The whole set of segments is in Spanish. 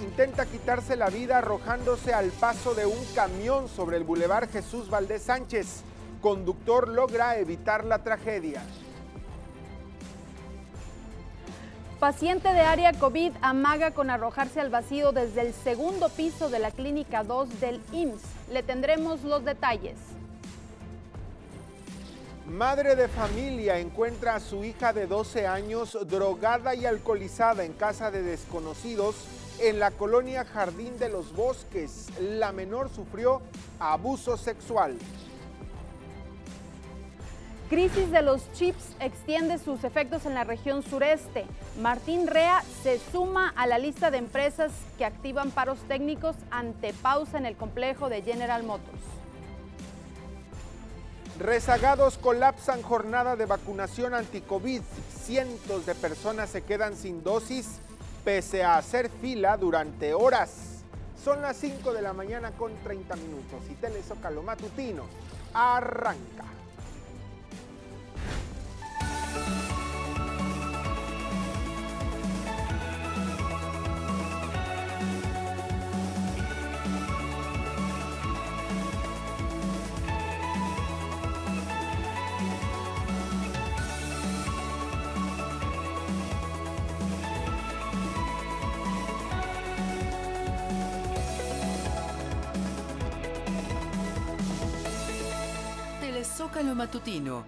intenta quitarse la vida arrojándose al paso de un camión sobre el bulevar Jesús Valdés Sánchez. Conductor logra evitar la tragedia. Paciente de área COVID amaga con arrojarse al vacío desde el segundo piso de la Clínica 2 del IMSS. Le tendremos los detalles. Madre de familia encuentra a su hija de 12 años drogada y alcoholizada en casa de desconocidos en la colonia Jardín de los Bosques. La menor sufrió abuso sexual. Crisis de los chips extiende sus efectos en la región sureste. Martín Rea se suma a la lista de empresas que activan paros técnicos ante pausa en el complejo de General Motors. Rezagados colapsan jornada de vacunación anti-COVID. Cientos de personas se quedan sin dosis pese a hacer fila durante horas. Son las 5 de la mañana con 30 minutos y Telezócalo Matutino arranca. Matutino.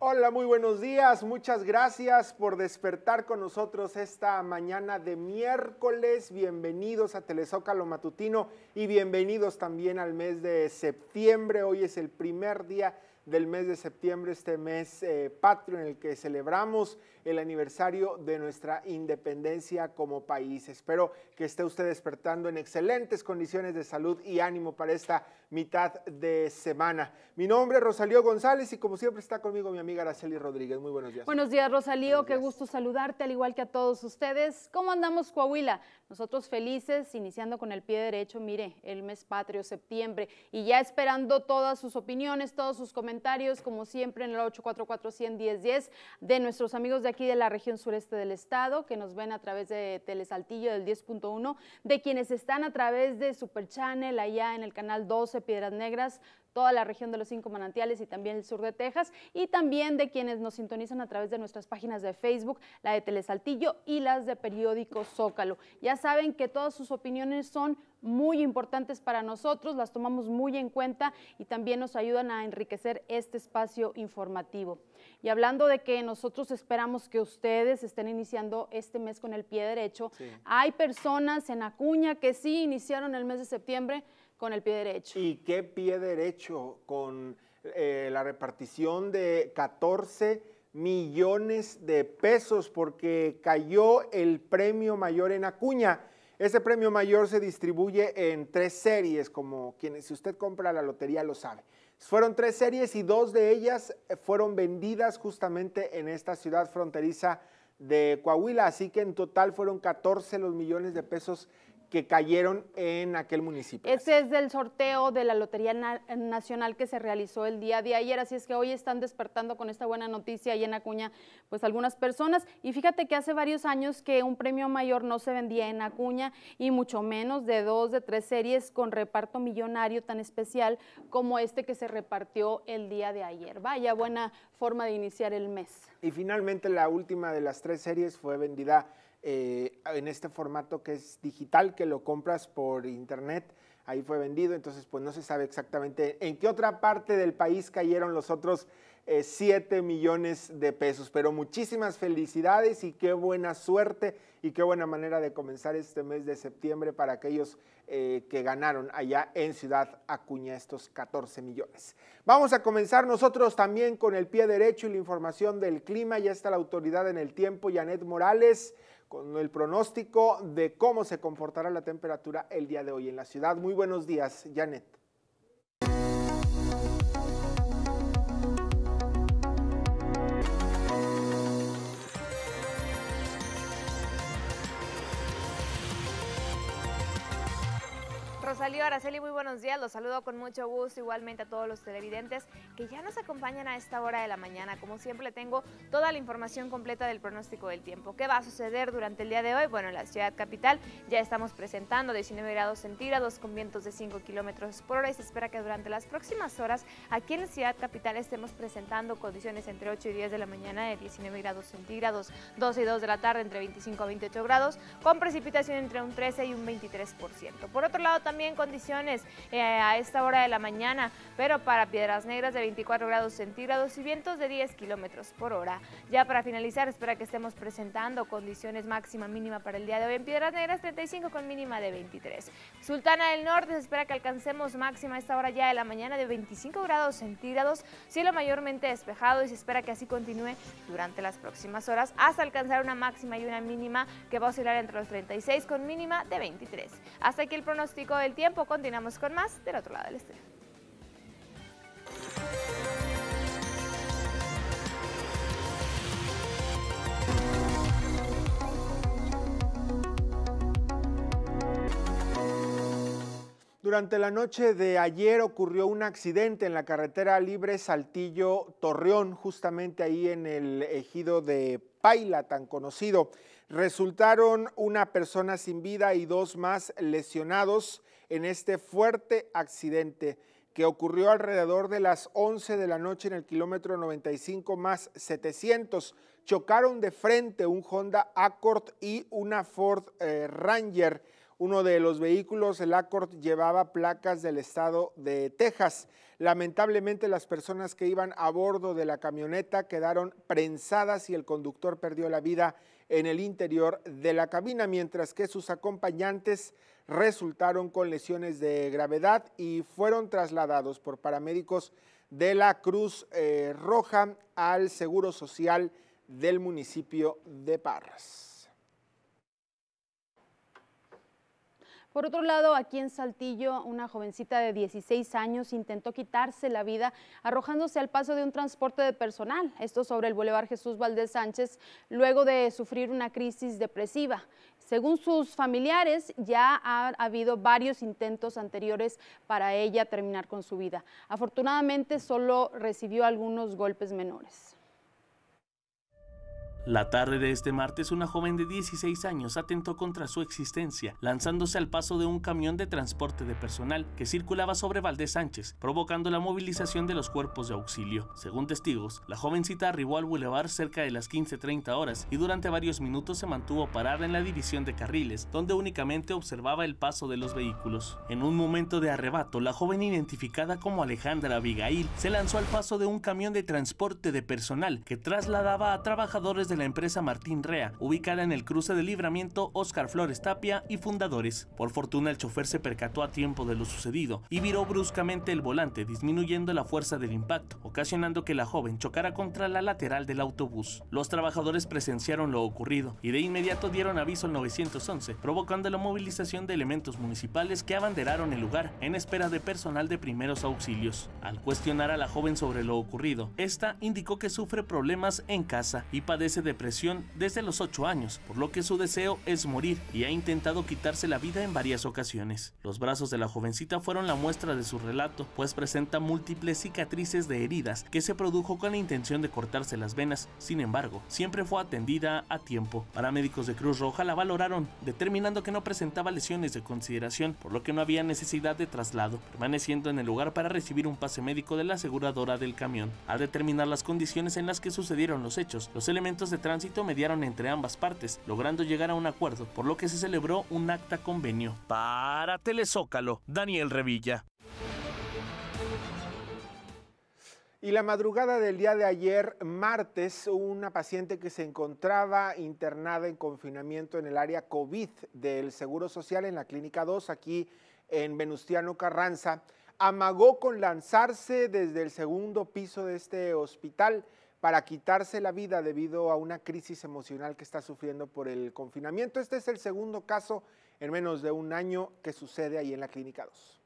Hola, muy buenos días. Muchas gracias por despertar con nosotros esta mañana de miércoles. Bienvenidos a Telezócalo Matutino y bienvenidos también al mes de septiembre. Hoy es el primer día del mes de septiembre, este mes eh, patrio en el que celebramos el aniversario de nuestra independencia como país. Espero que esté usted despertando en excelentes condiciones de salud y ánimo para esta mitad de semana. Mi nombre es Rosalío González y como siempre está conmigo mi amiga Araceli Rodríguez. Muy buenos días. Buenos días, Rosalío. Qué gusto saludarte, al igual que a todos ustedes. ¿Cómo andamos, Coahuila? Nosotros felices, iniciando con el pie derecho, mire, el mes patrio, septiembre, y ya esperando todas sus opiniones, todos sus comentarios, como siempre en el 844 110 de nuestros amigos de aquí de la región sureste del estado que nos ven a través de Telesaltillo del 10.1, de quienes están a través de Super Channel allá en el canal 12 Piedras Negras, toda la región de los cinco manantiales y también el sur de Texas, y también de quienes nos sintonizan a través de nuestras páginas de Facebook, la de Telesaltillo y las de Periódico Zócalo. Ya saben que todas sus opiniones son muy importantes para nosotros, las tomamos muy en cuenta y también nos ayudan a enriquecer este espacio informativo. Y hablando de que nosotros esperamos que ustedes estén iniciando este mes con el pie derecho, hay personas en Acuña que sí iniciaron el mes de septiembre con el pie derecho. ¿Y qué pie derecho? Con eh, la repartición de 14 millones de pesos porque cayó el premio mayor en Acuña. Ese premio mayor se distribuye en tres series, como quienes si usted compra la lotería lo sabe. Fueron tres series y dos de ellas fueron vendidas justamente en esta ciudad fronteriza de Coahuila, así que en total fueron 14 los millones de pesos que cayeron en aquel municipio. Ese es del sorteo de la Lotería Nacional que se realizó el día de ayer, así es que hoy están despertando con esta buena noticia y en Acuña, pues algunas personas. Y fíjate que hace varios años que un premio mayor no se vendía en Acuña y mucho menos de dos, de tres series con reparto millonario tan especial como este que se repartió el día de ayer. Vaya buena forma de iniciar el mes. Y finalmente la última de las tres series fue vendida eh, en este formato que es digital, que lo compras por internet. Ahí fue vendido, entonces pues no se sabe exactamente en qué otra parte del país cayeron los otros 7 eh, millones de pesos. Pero muchísimas felicidades y qué buena suerte y qué buena manera de comenzar este mes de septiembre para aquellos eh, que ganaron allá en Ciudad Acuña estos 14 millones. Vamos a comenzar nosotros también con el pie derecho y la información del clima. Ya está la autoridad en el tiempo, Janet Morales con el pronóstico de cómo se comportará la temperatura el día de hoy en la ciudad. Muy buenos días, Janet. Saludos, Araceli, muy buenos días. Los saludo con mucho gusto igualmente a todos los televidentes que ya nos acompañan a esta hora de la mañana. Como siempre tengo toda la información completa del pronóstico del tiempo. ¿Qué va a suceder durante el día de hoy? Bueno, en la ciudad capital ya estamos presentando 19 grados centígrados con vientos de 5 kilómetros por hora y se espera que durante las próximas horas aquí en la ciudad capital estemos presentando condiciones entre 8 y 10 de la mañana de 19 grados centígrados, 12 y 2 de la tarde entre 25 a 28 grados, con precipitación entre un 13 y un 23%. Por otro lado también condiciones eh, a esta hora de la mañana, pero para Piedras Negras de 24 grados centígrados y vientos de 10 kilómetros por hora. Ya para finalizar, espera que estemos presentando condiciones máxima mínima para el día de hoy en Piedras Negras 35 con mínima de 23. Sultana del Norte se espera que alcancemos máxima a esta hora ya de la mañana de 25 grados centígrados, cielo mayormente despejado y se espera que así continúe durante las próximas horas hasta alcanzar una máxima y una mínima que va a oscilar entre los 36 con mínima de 23. Hasta aquí el pronóstico del tiempo. Continuamos con más del otro lado del estudio. Durante la noche de ayer ocurrió un accidente en la carretera libre Saltillo-Torreón, justamente ahí en el ejido de Paila, tan conocido. Resultaron una persona sin vida y dos más lesionados en este fuerte accidente que ocurrió alrededor de las 11 de la noche en el kilómetro 95 más 700. Chocaron de frente un Honda Accord y una Ford eh, Ranger. Uno de los vehículos, el Accord, llevaba placas del estado de Texas. Lamentablemente las personas que iban a bordo de la camioneta quedaron prensadas y el conductor perdió la vida en el interior de la cabina, mientras que sus acompañantes resultaron con lesiones de gravedad y fueron trasladados por paramédicos de la Cruz eh, Roja al Seguro Social del municipio de Parras. Por otro lado, aquí en Saltillo, una jovencita de 16 años intentó quitarse la vida arrojándose al paso de un transporte de personal, esto sobre el Boulevard Jesús Valdés Sánchez, luego de sufrir una crisis depresiva. Según sus familiares, ya ha habido varios intentos anteriores para ella terminar con su vida. Afortunadamente, solo recibió algunos golpes menores. La tarde de este martes, una joven de 16 años atentó contra su existencia, lanzándose al paso de un camión de transporte de personal que circulaba sobre Valdés Sánchez, provocando la movilización de los cuerpos de auxilio. Según testigos, la jovencita arribó al bulevar cerca de las 15.30 horas y durante varios minutos se mantuvo parada en la división de carriles, donde únicamente observaba el paso de los vehículos. En un momento de arrebato, la joven identificada como Alejandra Abigail se lanzó al paso de un camión de transporte de personal que trasladaba a trabajadores de la empresa Martín Rea, ubicada en el cruce de libramiento Oscar Flores Tapia y Fundadores. Por fortuna el chofer se percató a tiempo de lo sucedido y viró bruscamente el volante, disminuyendo la fuerza del impacto, ocasionando que la joven chocara contra la lateral del autobús. Los trabajadores presenciaron lo ocurrido y de inmediato dieron aviso al 911, provocando la movilización de elementos municipales que abanderaron el lugar en espera de personal de primeros auxilios. Al cuestionar a la joven sobre lo ocurrido, esta indicó que sufre problemas en casa y padece depresión desde los 8 años, por lo que su deseo es morir y ha intentado quitarse la vida en varias ocasiones. Los brazos de la jovencita fueron la muestra de su relato, pues presenta múltiples cicatrices de heridas que se produjo con la intención de cortarse las venas, sin embargo, siempre fue atendida a tiempo. Paramédicos de Cruz Roja la valoraron, determinando que no presentaba lesiones de consideración, por lo que no había necesidad de traslado, permaneciendo en el lugar para recibir un pase médico de la aseguradora del camión. Al determinar las condiciones en las que sucedieron los hechos, los elementos de tránsito mediaron entre ambas partes, logrando llegar a un acuerdo, por lo que se celebró un acta convenio. Para Telezócalo, Daniel Revilla. Y la madrugada del día de ayer, martes, una paciente que se encontraba internada en confinamiento en el área COVID del Seguro Social en la Clínica 2, aquí en Venustiano Carranza, amagó con lanzarse desde el segundo piso de este hospital para quitarse la vida debido a una crisis emocional que está sufriendo por el confinamiento. Este es el segundo caso en menos de un año que sucede ahí en la Clínica 2.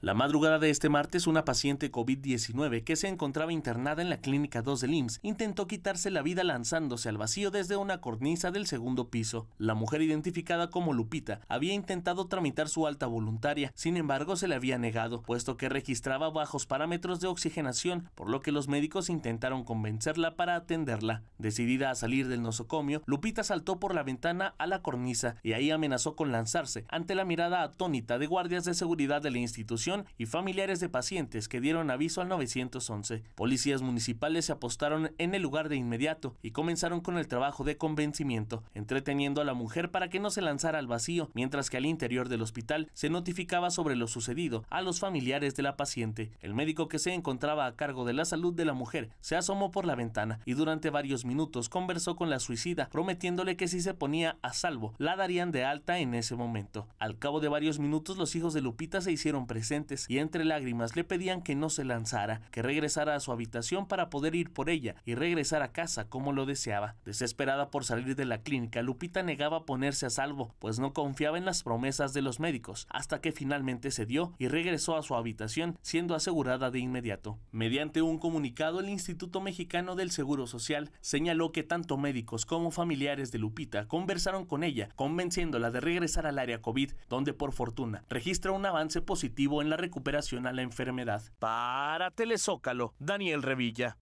La madrugada de este martes, una paciente COVID-19 que se encontraba internada en la clínica 2 del IMSS intentó quitarse la vida lanzándose al vacío desde una cornisa del segundo piso. La mujer, identificada como Lupita, había intentado tramitar su alta voluntaria, sin embargo se le había negado, puesto que registraba bajos parámetros de oxigenación, por lo que los médicos intentaron convencerla para atenderla. Decidida a salir del nosocomio, Lupita saltó por la ventana a la cornisa y ahí amenazó con lanzarse, ante la mirada atónita de guardias de seguridad de la institución y familiares de pacientes que dieron aviso al 911. Policías municipales se apostaron en el lugar de inmediato y comenzaron con el trabajo de convencimiento, entreteniendo a la mujer para que no se lanzara al vacío, mientras que al interior del hospital se notificaba sobre lo sucedido a los familiares de la paciente. El médico que se encontraba a cargo de la salud de la mujer se asomó por la ventana y durante varios minutos conversó con la suicida, prometiéndole que si se ponía a salvo, la darían de alta en ese momento. Al cabo de varios minutos los hijos de Lupita se hicieron presentes y entre lágrimas le pedían que no se lanzara, que regresara a su habitación para poder ir por ella y regresar a casa como lo deseaba. Desesperada por salir de la clínica, Lupita negaba ponerse a salvo, pues no confiaba en las promesas de los médicos, hasta que finalmente cedió y regresó a su habitación, siendo asegurada de inmediato. Mediante un comunicado, el Instituto Mexicano del Seguro Social señaló que tanto médicos como familiares de Lupita conversaron con ella, convenciéndola de regresar al área COVID, donde por fortuna registra un avance positivo en la recuperación a la enfermedad. Para Telezócalo, Daniel Revilla.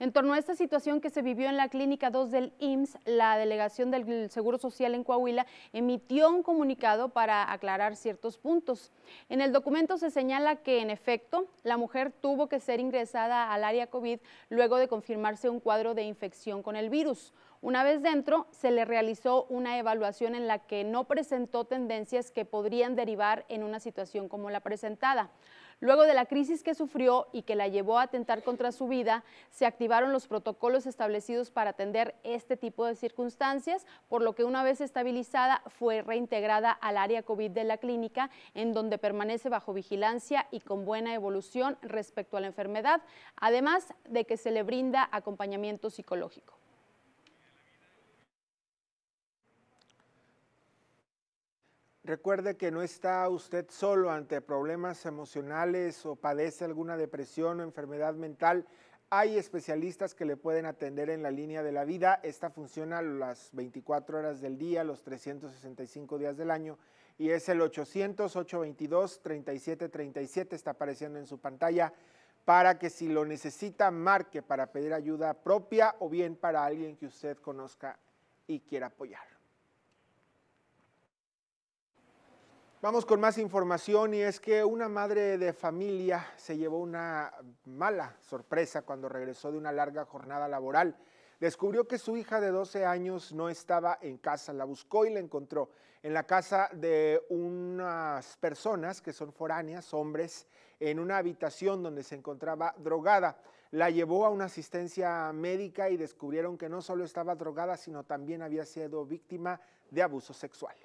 En torno a esta situación que se vivió en la Clínica 2 del IMSS, la delegación del Seguro Social en Coahuila emitió un comunicado para aclarar ciertos puntos. En el documento se señala que, en efecto, la mujer tuvo que ser ingresada al área COVID luego de confirmarse un cuadro de infección con el virus. Una vez dentro, se le realizó una evaluación en la que no presentó tendencias que podrían derivar en una situación como la presentada. Luego de la crisis que sufrió y que la llevó a atentar contra su vida, se activaron los protocolos establecidos para atender este tipo de circunstancias, por lo que una vez estabilizada fue reintegrada al área COVID de la clínica, en donde permanece bajo vigilancia y con buena evolución respecto a la enfermedad, además de que se le brinda acompañamiento psicológico. Recuerde que no está usted solo ante problemas emocionales o padece alguna depresión o enfermedad mental. Hay especialistas que le pueden atender en la línea de la vida. Esta funciona las 24 horas del día, los 365 días del año y es el 800-822-3737. Está apareciendo en su pantalla para que si lo necesita marque para pedir ayuda propia o bien para alguien que usted conozca y quiera apoyar. Vamos con más información y es que una madre de familia se llevó una mala sorpresa cuando regresó de una larga jornada laboral. Descubrió que su hija de 12 años no estaba en casa, la buscó y la encontró en la casa de unas personas que son foráneas, hombres, en una habitación donde se encontraba drogada. La llevó a una asistencia médica y descubrieron que no solo estaba drogada, sino también había sido víctima de abuso sexual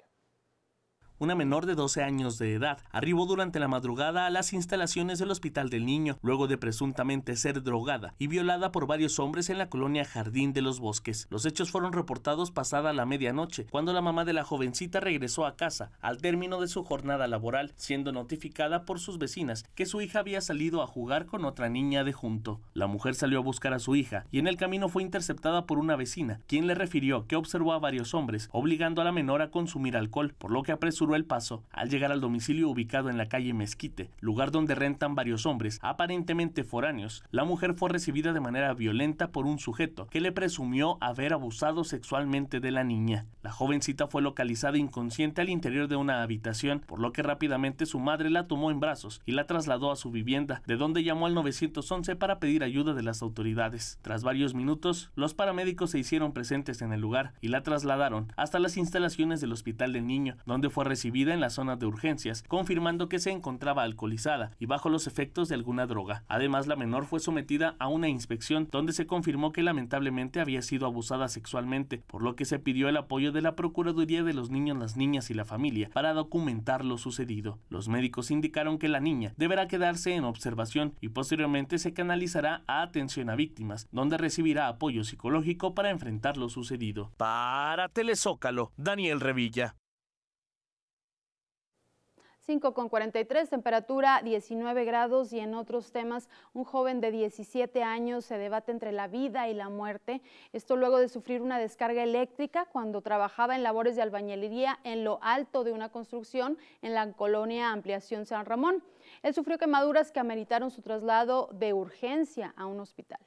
una menor de 12 años de edad. Arribó durante la madrugada a las instalaciones del Hospital del Niño, luego de presuntamente ser drogada y violada por varios hombres en la colonia Jardín de los Bosques. Los hechos fueron reportados pasada la medianoche, cuando la mamá de la jovencita regresó a casa al término de su jornada laboral, siendo notificada por sus vecinas que su hija había salido a jugar con otra niña de junto. La mujer salió a buscar a su hija y en el camino fue interceptada por una vecina, quien le refirió que observó a varios hombres obligando a la menor a consumir alcohol, por lo que apresuró el paso al llegar al domicilio ubicado en la calle Mezquite, lugar donde rentan varios hombres, aparentemente foráneos. La mujer fue recibida de manera violenta por un sujeto que le presumió haber abusado sexualmente de la niña. La jovencita fue localizada inconsciente al interior de una habitación, por lo que rápidamente su madre la tomó en brazos y la trasladó a su vivienda, de donde llamó al 911 para pedir ayuda de las autoridades. Tras varios minutos, los paramédicos se hicieron presentes en el lugar y la trasladaron hasta las instalaciones del hospital del niño, donde fue recibida en la zona de urgencias, confirmando que se encontraba alcoholizada y bajo los efectos de alguna droga. Además, la menor fue sometida a una inspección donde se confirmó que lamentablemente había sido abusada sexualmente, por lo que se pidió el apoyo de la Procuraduría de los Niños, las Niñas y la Familia para documentar lo sucedido. Los médicos indicaron que la niña deberá quedarse en observación y posteriormente se canalizará a atención a víctimas, donde recibirá apoyo psicológico para enfrentar lo sucedido. Para Telezócalo, Daniel Revilla. 5.43, con temperatura 19 grados y en otros temas un joven de 17 años se debate entre la vida y la muerte. Esto luego de sufrir una descarga eléctrica cuando trabajaba en labores de albañilería en lo alto de una construcción en la colonia Ampliación San Ramón. Él sufrió quemaduras que ameritaron su traslado de urgencia a un hospital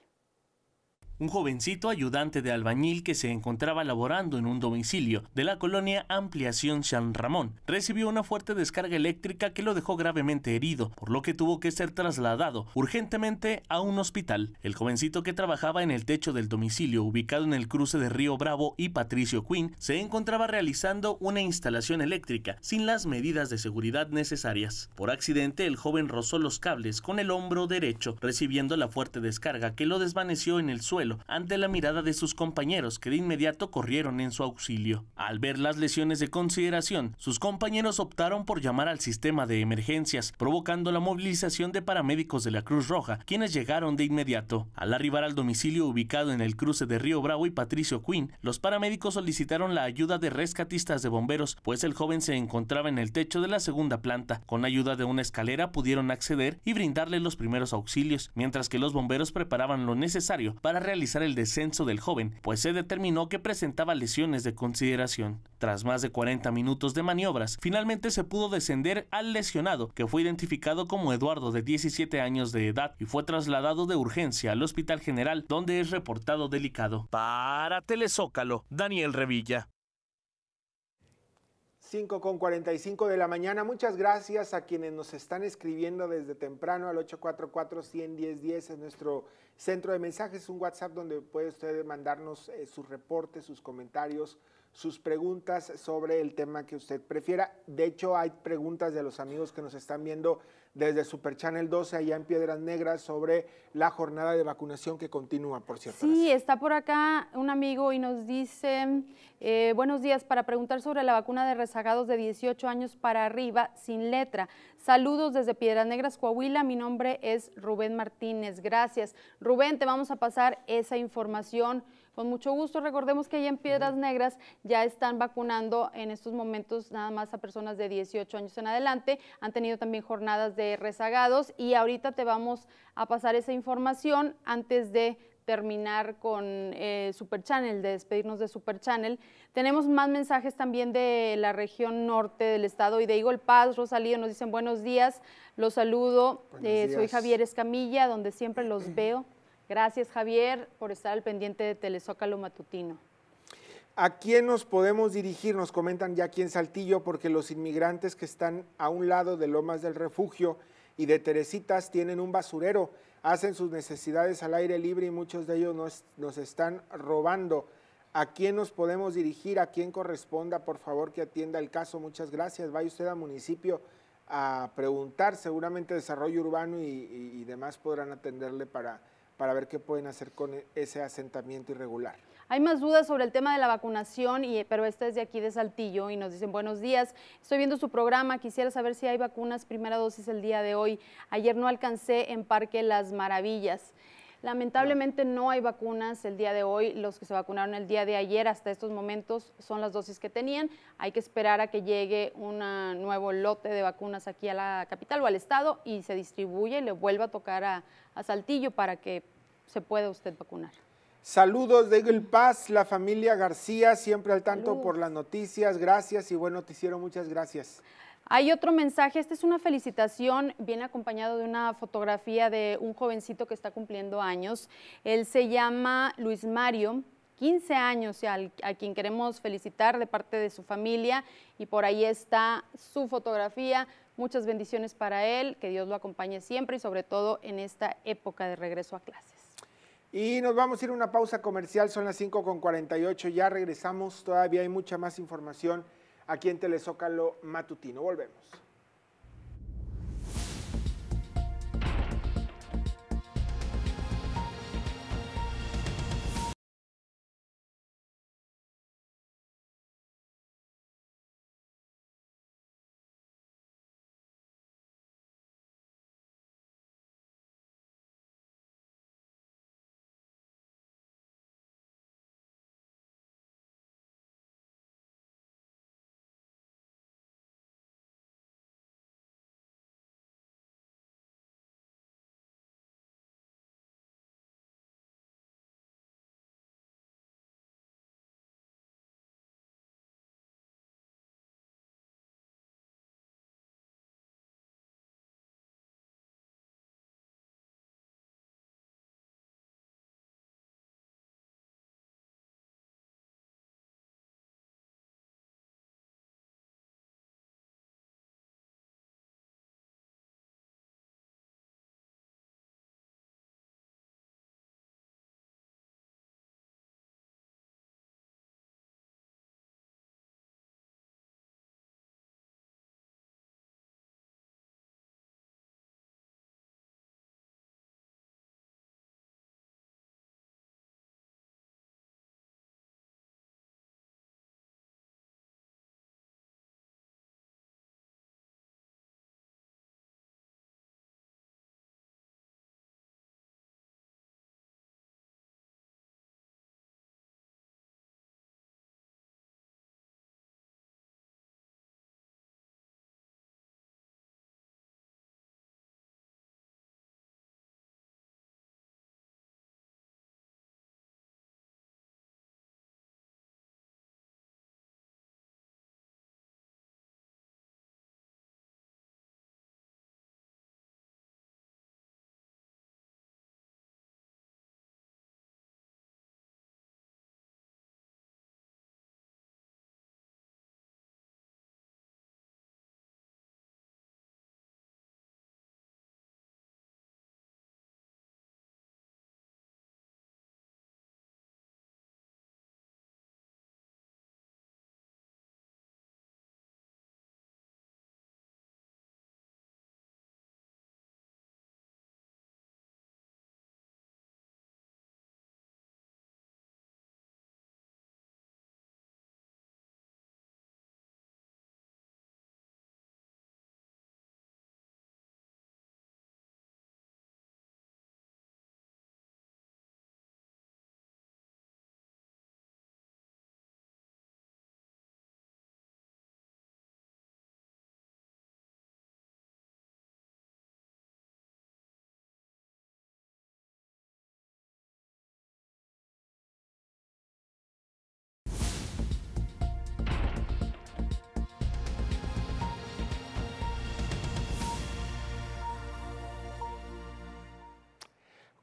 un jovencito ayudante de albañil que se encontraba laborando en un domicilio de la colonia Ampliación San Ramón, recibió una fuerte descarga eléctrica que lo dejó gravemente herido, por lo que tuvo que ser trasladado urgentemente a un hospital. El jovencito que trabajaba en el techo del domicilio ubicado en el cruce de Río Bravo y Patricio Quinn se encontraba realizando una instalación eléctrica sin las medidas de seguridad necesarias. Por accidente, el joven rozó los cables con el hombro derecho, recibiendo la fuerte descarga que lo desvaneció en el suelo ante la mirada de sus compañeros que de inmediato corrieron en su auxilio. Al ver las lesiones de consideración, sus compañeros optaron por llamar al sistema de emergencias, provocando la movilización de paramédicos de la Cruz Roja, quienes llegaron de inmediato. Al arribar al domicilio ubicado en el cruce de Río Bravo y Patricio Quinn, los paramédicos solicitaron la ayuda de rescatistas de bomberos, pues el joven se encontraba en el techo de la segunda planta. Con ayuda de una escalera pudieron acceder y brindarle los primeros auxilios, mientras que los bomberos preparaban lo necesario para realizar realizar el descenso del joven, pues se determinó que presentaba lesiones de consideración. Tras más de 40 minutos de maniobras, finalmente se pudo descender al lesionado, que fue identificado como Eduardo de 17 años de edad y fue trasladado de urgencia al Hospital General, donde es reportado delicado. Para Telezócalo, Daniel Revilla con 5.45 de la mañana. Muchas gracias a quienes nos están escribiendo desde temprano al 844-110-10 en nuestro centro de mensajes. Un WhatsApp donde puede usted mandarnos eh, sus reportes, sus comentarios, sus preguntas sobre el tema que usted prefiera. De hecho, hay preguntas de los amigos que nos están viendo desde Super Channel 12 allá en Piedras Negras sobre la jornada de vacunación que continúa, por cierto. Sí, está por acá un amigo y nos dice, eh, buenos días, para preguntar sobre la vacuna de rezagados de 18 años para arriba, sin letra. Saludos desde Piedras Negras, Coahuila, mi nombre es Rubén Martínez, gracias. Rubén, te vamos a pasar esa información con mucho gusto, recordemos que ahí en Piedras Negras ya están vacunando en estos momentos nada más a personas de 18 años en adelante. Han tenido también jornadas de rezagados y ahorita te vamos a pasar esa información antes de terminar con eh, Super Channel, de despedirnos de Super Channel. Tenemos más mensajes también de la región norte del estado y de Igol Paz, Rosalío, nos dicen buenos días, los saludo, eh, soy Javier Escamilla, donde siempre los veo. Gracias, Javier, por estar al pendiente de Telezócalo Matutino. ¿A quién nos podemos dirigir? Nos comentan ya aquí en Saltillo, porque los inmigrantes que están a un lado de Lomas del Refugio y de Teresitas tienen un basurero, hacen sus necesidades al aire libre y muchos de ellos nos, están robando. ¿A quién nos podemos dirigir? ¿A quién corresponda? Por favor, que atienda el caso. Muchas gracias. Vaya usted al municipio a preguntar. Seguramente Desarrollo Urbano y demás podrán atenderle para para ver qué pueden hacer con e-, ese asentamiento irregular. Hay más dudas sobre el tema de la vacunación, y, pero esta es de aquí de Saltillo y nos dicen buenos días, estoy viendo su programa, quisiera saber si hay vacunas primera dosis el día de hoy. Ayer no alcancé en Parque Las Maravillas. Lamentablemente no. hay vacunas el día de hoy. Los que se vacunaron el día de ayer hasta estos momentos son las dosis que tenían. Hay que esperar a que llegue un nuevo lote de vacunas aquí a la capital o al estado y se distribuye y le vuelva a tocar a, Saltillo para que se pueda usted vacunar. Saludos de El Paz, la familia García, siempre al tanto por las noticias. Gracias y buen noticiero, muchas gracias. Hay otro mensaje, esta es una felicitación, viene acompañado de una fotografía de un jovencito que está cumpliendo años. Él se llama Luis Mario, 15 años a quien queremos felicitar de parte de su familia y por ahí está su fotografía. Muchas bendiciones para él, que Dios lo acompañe siempre y sobre todo en esta época de regreso a clases. Y nos vamos a ir a una pausa comercial, son las 5.48, ya regresamos, todavía hay mucha más información aquí en Telezócalo Matutino. Volvemos.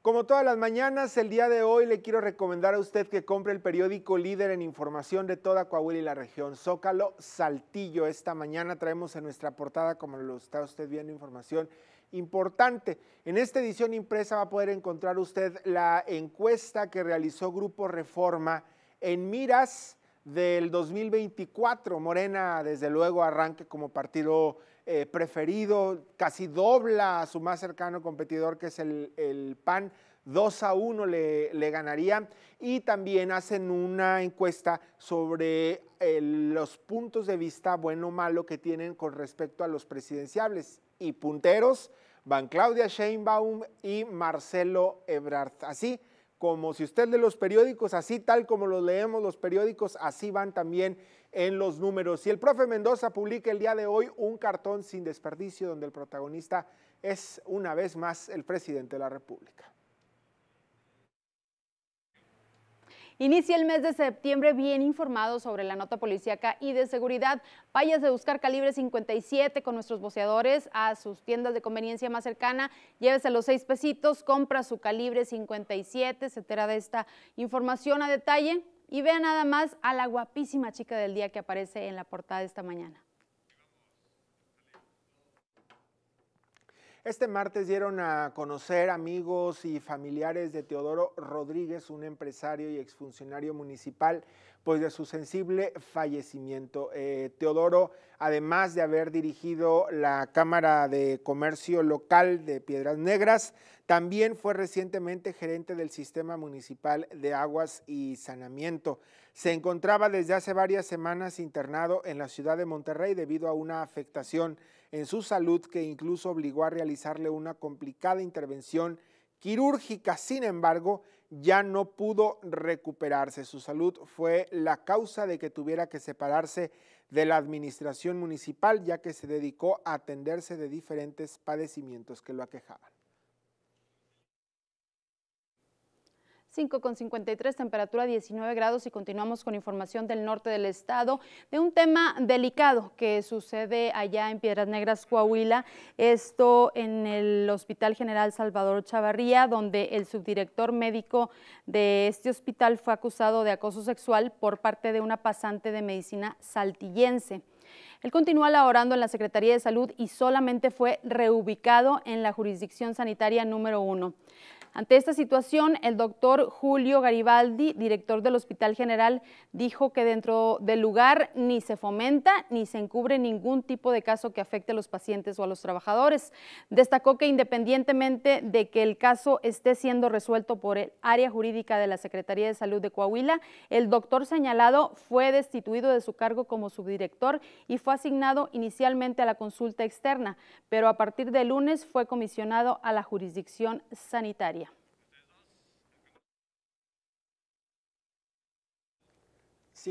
Como todas las mañanas, el día de hoy le quiero recomendar a usted que compre el periódico líder en información de toda Coahuila y la región, Zócalo Saltillo. Esta mañana traemos en nuestra portada, como lo está usted viendo, información importante. En esta edición impresa va a poder encontrar usted la encuesta que realizó Grupo Reforma en miras del 2024. Morena, desde luego, arranque como partido eh, preferido, casi dobla a su más cercano competidor que es el, PAN. 2 a 1 le, ganaría. Y también hacen una encuesta sobre eh, los puntos de vista bueno o malo que tienen con respecto a los presidenciables. Y punteros van Claudia Sheinbaum y Marcelo Ebrard. Así como si usted de los periódicos, así tal como los leemos los periódicos, así van también en los números. Y el profe Mendoza publica el día de hoy un cartón sin desperdicio donde el protagonista es una vez más el presidente de la República. Inicia el mes de septiembre bien informado sobre la nota policíaca y de seguridad. Vayas a buscar calibre 57 con nuestros boceadores a sus tiendas de conveniencia más cercana. Llévese los seis pesitos, compra su calibre 57. etcétera de esta información a detalle y vea nada más a la guapísima chica del día que aparece en la portada esta mañana. Este martes dieron a conocer amigos y familiares de Teodoro Rodríguez, un empresario y exfuncionario municipal, pues de su sensible fallecimiento. Eh, Teodoro, además de haber dirigido la Cámara de Comercio Local de Piedras Negras, también fue recientemente gerente del Sistema Municipal de Aguas y Sanamiento. Se encontraba desde hace varias semanas internado en la ciudad de Monterrey debido a una afectación en su salud que incluso obligó a realizarle una complicada intervención quirúrgica. Sin embargo, ya no pudo recuperarse. Su salud fue la causa de que tuviera que separarse de la administración municipal, ya que se dedicó a atenderse de diferentes padecimientos que lo aquejaban. 5.53, temperatura 19 grados y continuamos con información del norte del estado de un tema delicado que sucede allá en Piedras Negras, Coahuila, esto en el Hospital General Salvador Chavarría, donde el subdirector médico de este hospital fue acusado de acoso sexual por parte de una pasante de medicina saltillense. Él continúa laborando en la Secretaría de Salud y solamente fue reubicado en la jurisdicción sanitaria número uno. Ante esta situación, el doctor Julio Garibaldi, director del Hospital General, dijo que dentro del lugar ni se fomenta ni se encubre ningún tipo de caso que afecte a los pacientes o a los trabajadores. Destacó que independientemente de que el caso esté siendo resuelto por el área jurídica de la Secretaría de Salud de Coahuila, el doctor señalado fue destituido de su cargo como subdirector y fue asignado inicialmente a la consulta externa, pero a partir de lunes fue comisionado a la jurisdicción sanitaria.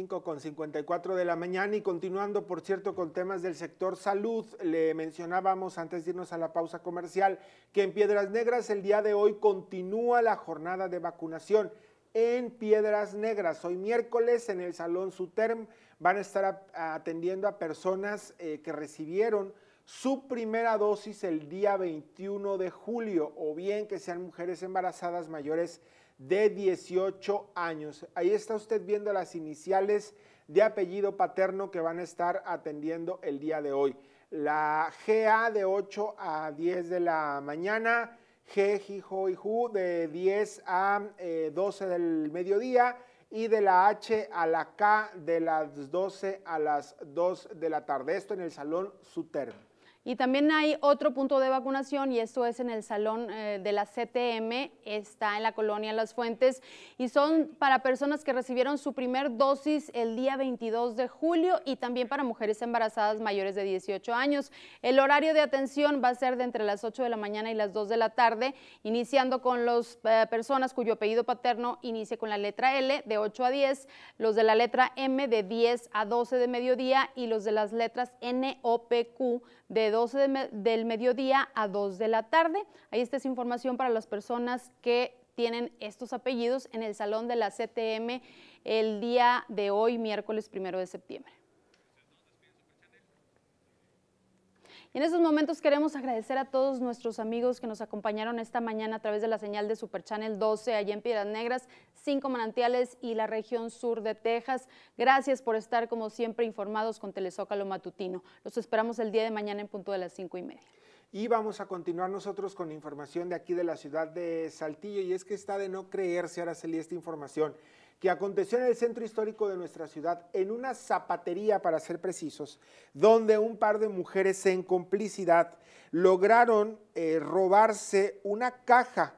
con 5.54 de la mañana y continuando, por cierto, con temas del sector salud, le mencionábamos antes de irnos a la pausa comercial que en Piedras Negras el día de hoy continúa la jornada de vacunación. En Piedras Negras, hoy miércoles en el Salón Suterm van a estar atendiendo a personas eh, que recibieron su primera dosis el día 21 de julio o bien que sean mujeres embarazadas mayores de 18 años. Ahí está usted viendo las iniciales de apellido paterno que van a estar atendiendo el día de hoy. La GA de 8 a 10 de la mañana, G, Hijo y Ju de 10 a 12 eh, del mediodía y de la H a la K de las 12 a las 2 de la tarde. Esto en el Salón Suterno. Y también hay otro punto de vacunación y esto es en el salón eh, de la CTM, está en la colonia Las Fuentes y son para personas que recibieron su primer dosis el día 22 de julio y también para mujeres embarazadas mayores de 18 años. El horario de atención va a ser de entre las 8 de la mañana y las 2 de la tarde, iniciando con las eh, personas cuyo apellido paterno inicie con la letra L de 8 a 10, los de la letra M de 10 a 12 de mediodía y los de las letras N o P, Q de del mediodía a 2 de la tarde. Ahí está esa información para las personas que tienen estos apellidos en el salón de la CTM el día de hoy, miércoles primero de septiembre. en estos momentos queremos agradecer a todos nuestros amigos que nos acompañaron esta mañana a través de la señal de Super Channel 12 allá en Piedras Negras, Cinco Manantiales y la región sur de Texas. Gracias por estar como siempre informados con Telezócalo Matutino. Los esperamos el día de mañana en punto de las cinco y media. Y vamos a continuar nosotros con información de aquí de la ciudad de Saltillo y es que está de no creerse, Araceli, esta información que aconteció en el centro histórico de nuestra ciudad, en una zapatería para ser precisos, donde un par de mujeres en complicidad lograron eh, robarse una caja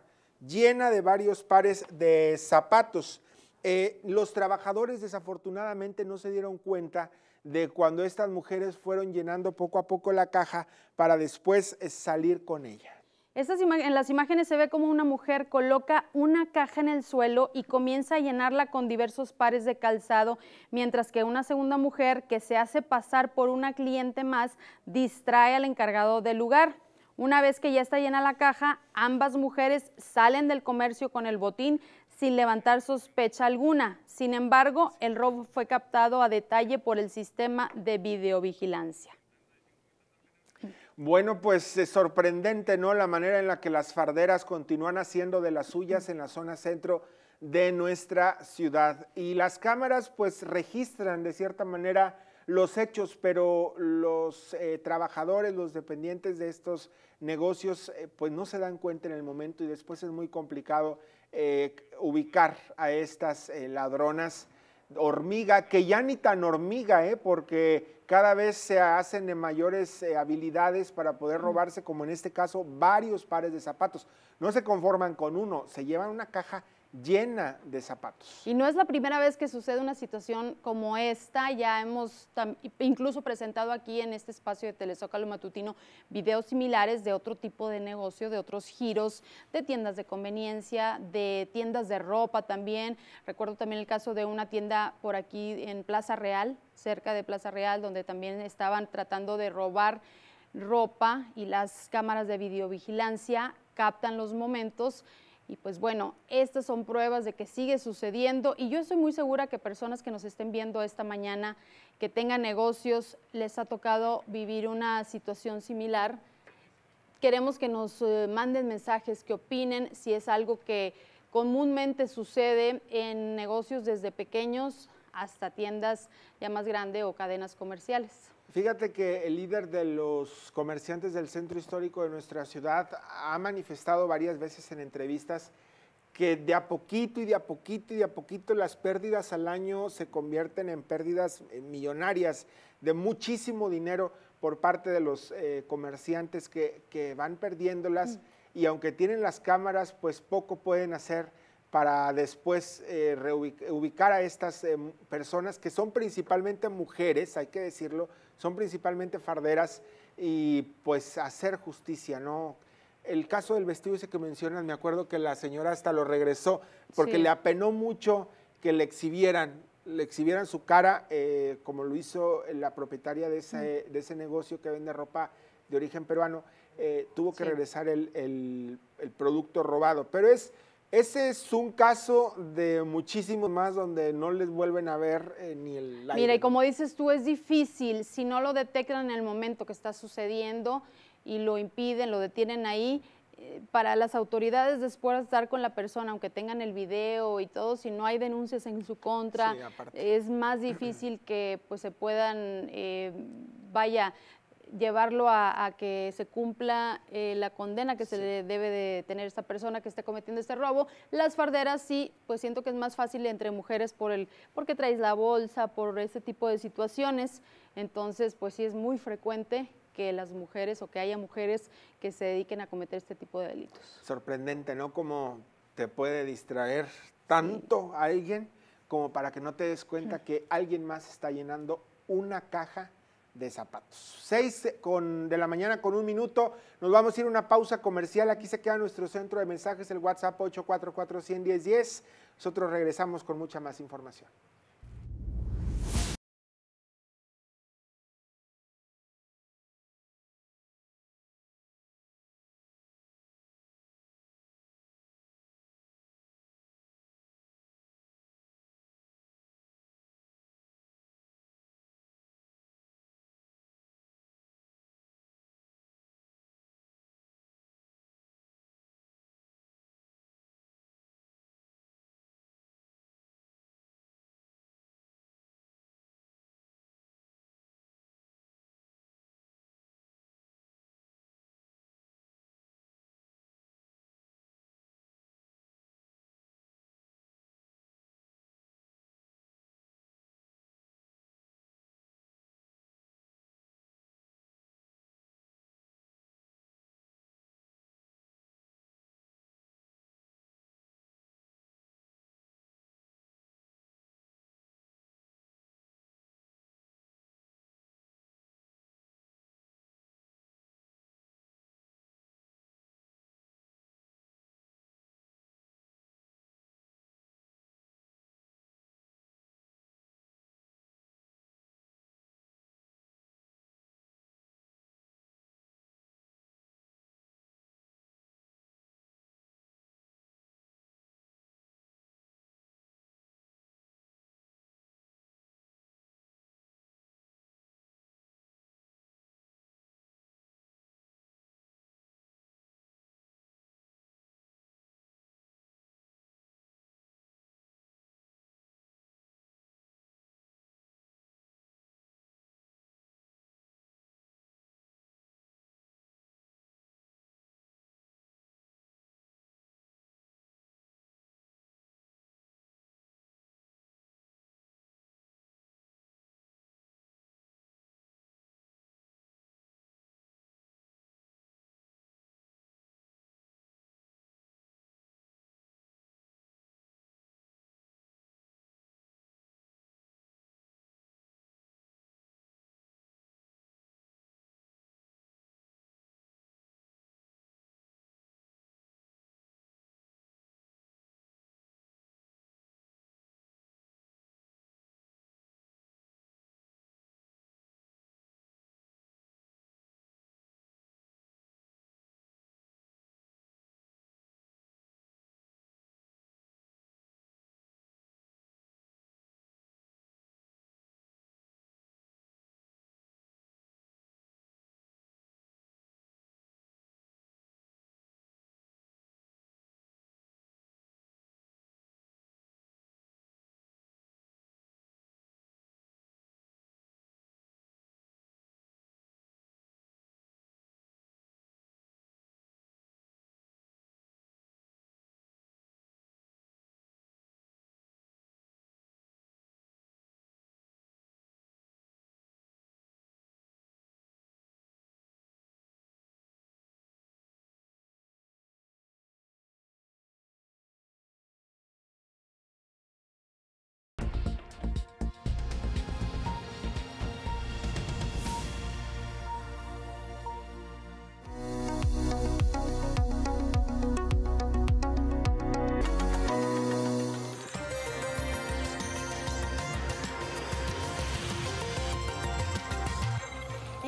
llena de varios pares de zapatos. Eh, los trabajadores desafortunadamente no se dieron cuenta de cuando estas mujeres fueron llenando poco a poco la caja para después eh, salir con ella. en las imágenes se ve como una mujer coloca una caja en el suelo y comienza a llenarla con diversos pares de calzado, mientras que una segunda mujer que se hace pasar por una cliente más distrae al encargado del lugar. Una vez que ya está llena la caja, ambas mujeres salen del comercio con el botín, sin levantar sospecha alguna. Sin embargo, el robo fue captado a detalle por el sistema de videovigilancia. Bueno, pues es eh, sorprendente, ¿no? La manera en la que las farderas continúan haciendo de las suyas en la zona centro de nuestra ciudad. Y las cámaras pues registran de cierta manera los hechos, pero los eh, trabajadores, los dependientes de estos negocios, eh, pues no se dan cuenta en el momento y después es muy complicado eh, ubicar a estas eh, ladronas hormiga, que ya ni tan hormiga, eh, porque cada vez se hacen de mayores habilidades para poder robarse, como en este caso, varios pares de zapatos. No se conforman con uno, se llevan una caja llena de zapatos. Y no es la primera vez que sucede una situación como esta, ya hemos incluso presentado aquí en este espacio de Telezócalo Matutino videos similares de otro tipo de negocio, de otros giros, de tiendas de conveniencia, de tiendas de ropa también. Recuerdo también el caso de una tienda por aquí en Plaza Real, cerca de Plaza Real, donde también estaban tratando de robar ropa y las cámaras de videovigilancia captan los momentos y pues bueno, estas son pruebas de que sigue sucediendo y yo estoy muy segura que personas que nos estén viendo esta mañana, que tengan negocios, les ha tocado vivir una situación similar. Queremos que nos eh, manden mensajes, que opinen si es algo que comúnmente sucede en negocios desde pequeños hasta tiendas ya más grandes o cadenas comerciales. Fíjate que el líder de los comerciantes del centro histórico de nuestra ciudad ha manifestado varias veces en entrevistas que de a poquito y de a poquito y de a poquito las pérdidas al año se convierten en pérdidas eh, millonarias de muchísimo dinero por parte de los eh, comerciantes que, van perdiéndolas mm. y aunque tienen las cámaras, pues poco pueden hacer para después eh, ubicar a estas em, personas que son principalmente mujeres, hay que decirlo, son principalmente farderas y pues hacer justicia, ¿no? El caso del vestido ese que mencionas, me acuerdo que la señora hasta lo regresó porque le apenó mucho que le exhibieran, le exhibieran su cara eh, como lo hizo la propietaria de ese, negocio que vende ropa de origen peruano. Eh, tuvo que regresar el producto robado, pero es ese es un caso de muchísimos más donde no les vuelven a ver eh, ni el Mira, y como dices tú, es difícil si no lo detectan en el momento que está sucediendo y lo impiden, lo detienen ahí. Eh, para las autoridades después estar con la persona, aunque tengan el video y todo, si no hay denuncias en su contra, es más difícil que pues se puedan, eh, vaya, llevarlo a, que se cumpla eh, la condena que se debe de tener esta persona que está cometiendo este robo. Las farderas sí, pues siento que es más fácil entre mujeres por el, porque traes la bolsa, por ese tipo de situaciones. Entonces, pues sí es muy frecuente que las mujeres o que haya mujeres que se dediquen a cometer este tipo de delitos. Sorprendente, ¿no? Como te puede distraer tanto a alguien como para que no te des cuenta que alguien más está llenando una caja de zapatos. 6 eh, con, de la mañana con un minuto. Nos vamos a ir a una pausa comercial. Aquí se queda nuestro centro de mensajes, el WhatsApp 844 110 Nosotros regresamos con mucha más información.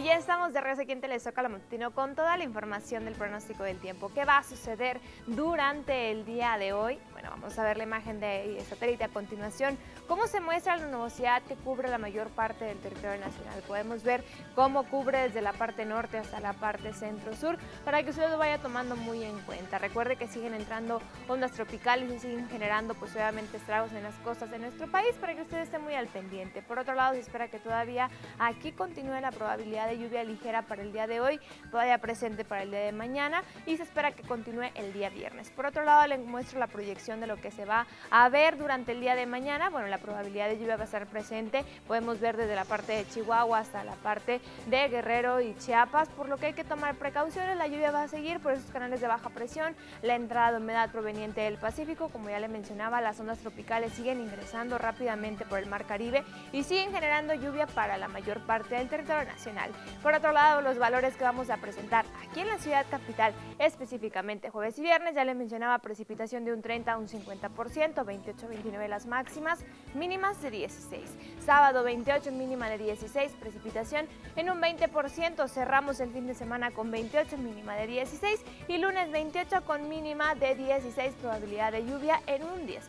ya estamos de regreso aquí en Telezócalo con toda la información del pronóstico del tiempo. ¿Qué va a suceder durante el día de hoy? Bueno, vamos a ver la imagen de satélite a continuación. ¿Cómo se muestra la nubosidad que cubre la mayor parte del territorio nacional? Podemos ver cómo cubre desde la parte norte hasta la parte centro-sur para que usted lo vaya tomando muy en cuenta. Recuerde que siguen entrando ondas tropicales y siguen generando pues obviamente estragos en las costas de nuestro país para que usted esté muy al pendiente. Por otro lado, se espera que todavía aquí continúe la probabilidad de lluvia ligera para el día de hoy, todavía presente para el día de mañana y se espera que continúe el día viernes. Por otro lado, le muestro la proyección de lo que se va a ver durante el día de mañana. Bueno, la probabilidad de lluvia va a estar presente. Podemos ver desde la parte de Chihuahua hasta la parte de Guerrero y Chiapas, por lo que hay que tomar precauciones. La lluvia va a seguir por esos canales de baja presión, la entrada de humedad proveniente del Pacífico, como ya le mencionaba, las ondas tropicales siguen ingresando rápidamente por el Mar Caribe y siguen generando lluvia para la mayor parte del territorio nacional. Por otro lado, los valores que vamos a presentar aquí en la ciudad capital, específicamente jueves y viernes, ya le mencionaba precipitación de un 30 a un 50%, 28-29 las máximas, mínimas de 16. Sábado 28, mínima de 16, precipitación en un 20%, cerramos el fin de semana con 28, mínima de 16 y lunes 28 con mínima de 16, probabilidad de lluvia en un 10%.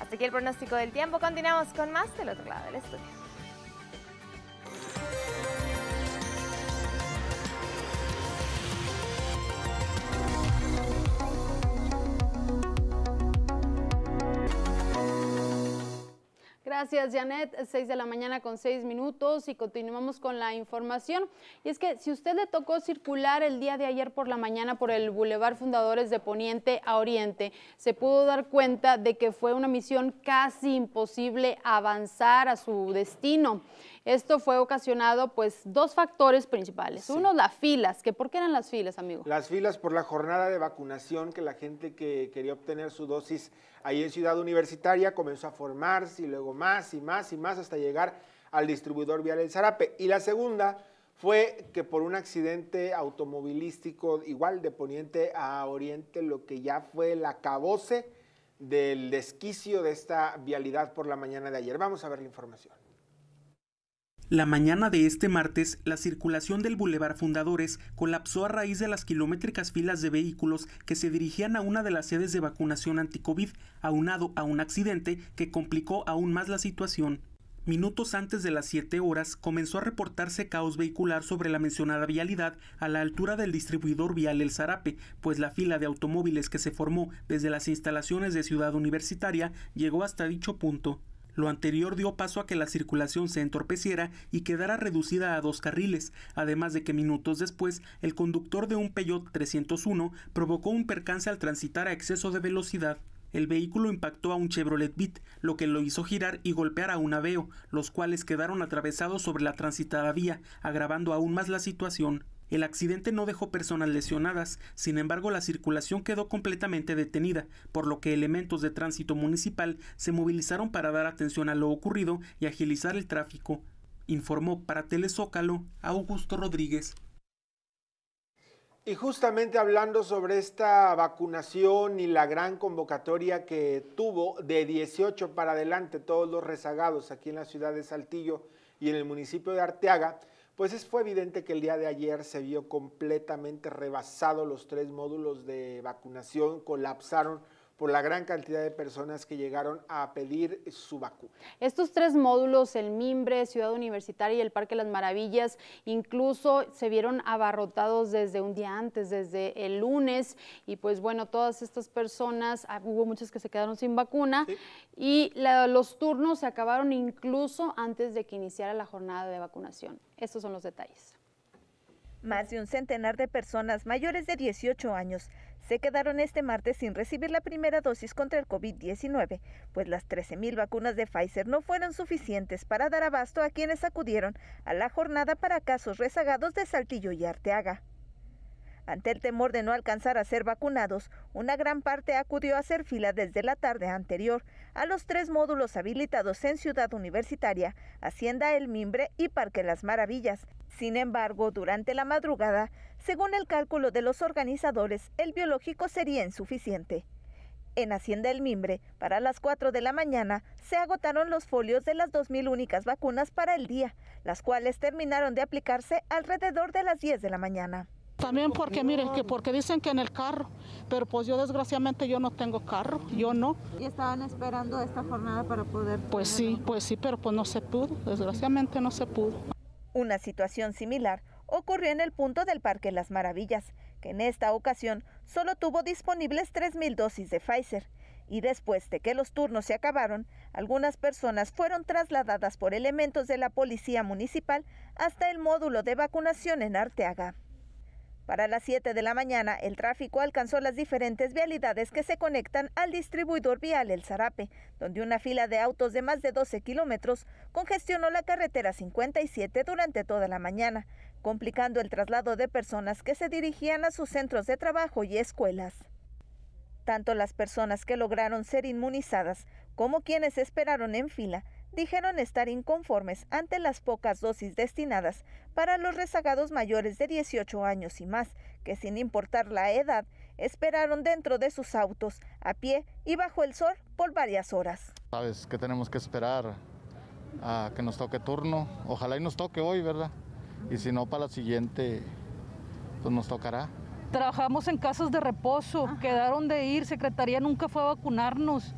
Hasta aquí el pronóstico del tiempo, continuamos con más del otro lado del estudio. Gracias, Janet. seis de la mañana con seis minutos y continuamos con la información. Y es que si usted le tocó circular el día de ayer por la mañana por el Boulevard Fundadores de Poniente a Oriente, se pudo dar cuenta de que fue una misión casi imposible avanzar a su destino. Esto fue ocasionado, pues, dos factores principales. Uno, las filas. que ¿Por qué eran las filas, amigo? Las filas por la jornada de vacunación que la gente que quería obtener su dosis ahí en Ciudad Universitaria comenzó a formarse y luego más y más y más hasta llegar al distribuidor vial El Zarape. Y la segunda fue que por un accidente automovilístico, igual de poniente a oriente, lo que ya fue el caboce del desquicio de esta vialidad por la mañana de ayer. Vamos a ver la información. La mañana de este martes, la circulación del Boulevard Fundadores colapsó a raíz de las kilométricas filas de vehículos que se dirigían a una de las sedes de vacunación anticovid, aunado a un accidente que complicó aún más la situación. Minutos antes de las 7 horas comenzó a reportarse caos vehicular sobre la mencionada vialidad a la altura del distribuidor vial El Zarape, pues la fila de automóviles que se formó desde las instalaciones de Ciudad Universitaria llegó hasta dicho punto. Lo anterior dio paso a que la circulación se entorpeciera y quedara reducida a dos carriles, además de que minutos después el conductor de un Peugeot 301 provocó un percance al transitar a exceso de velocidad. El vehículo impactó a un Chevrolet Beat, lo que lo hizo girar y golpear a un Aveo, los cuales quedaron atravesados sobre la transitada vía, agravando aún más la situación. El accidente no dejó personas lesionadas, sin embargo la circulación quedó completamente detenida, por lo que elementos de tránsito municipal se movilizaron para dar atención a lo ocurrido y agilizar el tráfico, informó para Telezócalo Augusto Rodríguez. Y justamente hablando sobre esta vacunación y la gran convocatoria que tuvo de 18 para adelante todos los rezagados aquí en la ciudad de Saltillo y en el municipio de Arteaga, pues fue evidente que el día de ayer se vio completamente rebasado los tres módulos de vacunación, colapsaron por la gran cantidad de personas que llegaron a pedir su vacuna. Estos tres módulos, el Mimbre, Ciudad Universitaria y el Parque Las Maravillas, incluso se vieron abarrotados desde un día antes, desde el lunes, y pues bueno, todas estas personas, ah, hubo muchas que se quedaron sin vacuna, y los turnos se acabaron incluso antes de que iniciara la jornada de vacunación. Estos son los detalles. Más de un centenar de personas mayores de 18 años se quedaron este martes sin recibir la primera dosis contra el COVID-19, pues las 13.000 vacunas de Pfizer no fueron suficientes para dar abasto a quienes acudieron a la jornada para casos rezagados de Saltillo y Arteaga. Ante el temor de no alcanzar a ser vacunados, una gran parte acudió a hacer fila desde la tarde anterior a los tres módulos habilitados en Ciudad Universitaria, Hacienda El Mimbre y Parque Las Maravillas. Sin embargo, durante la madrugada, según el cálculo de los organizadores, el biológico sería insuficiente. En Hacienda El Mimbre, para las 4 de la mañana, se agotaron los folios de las 2.000 únicas vacunas para el día, las cuales terminaron de aplicarse alrededor de las 10 de la mañana. También porque, mire, que porque dicen que en el carro, pero pues yo desgraciadamente yo no tengo carro, yo no. ¿Y estaban esperando esta jornada para poder? Pues sí, pues sí, pero pues no se pudo, desgraciadamente no se pudo. Una situación similar ocurrió en el punto del Parque Las Maravillas, que en esta ocasión solo tuvo disponibles 3.000 dosis de Pfizer. Y después de que los turnos se acabaron, algunas personas fueron trasladadas por elementos de la Policía Municipal hasta el módulo de vacunación en Arteaga. Para las 7 de la mañana, el tráfico alcanzó las diferentes vialidades que se conectan al distribuidor vial El Zarape, donde una fila de autos de más de 12 kilómetros congestionó la carretera 57 durante toda la mañana, complicando el traslado de personas que se dirigían a sus centros de trabajo y escuelas. Tanto las personas que lograron ser inmunizadas como quienes esperaron en fila dijeron estar inconformes ante las pocas dosis destinadas para los rezagados mayores de 18 años y más, que sin importar la edad, esperaron dentro de sus autos, a pie y bajo el sol por varias horas. Sabes que tenemos que esperar a que nos toque turno, ojalá y nos toque hoy, ¿verdad? Y si no, para la siguiente, pues nos tocará. Trabajamos en casas de reposo, quedaron de ir, Secretaría nunca fue a vacunarnos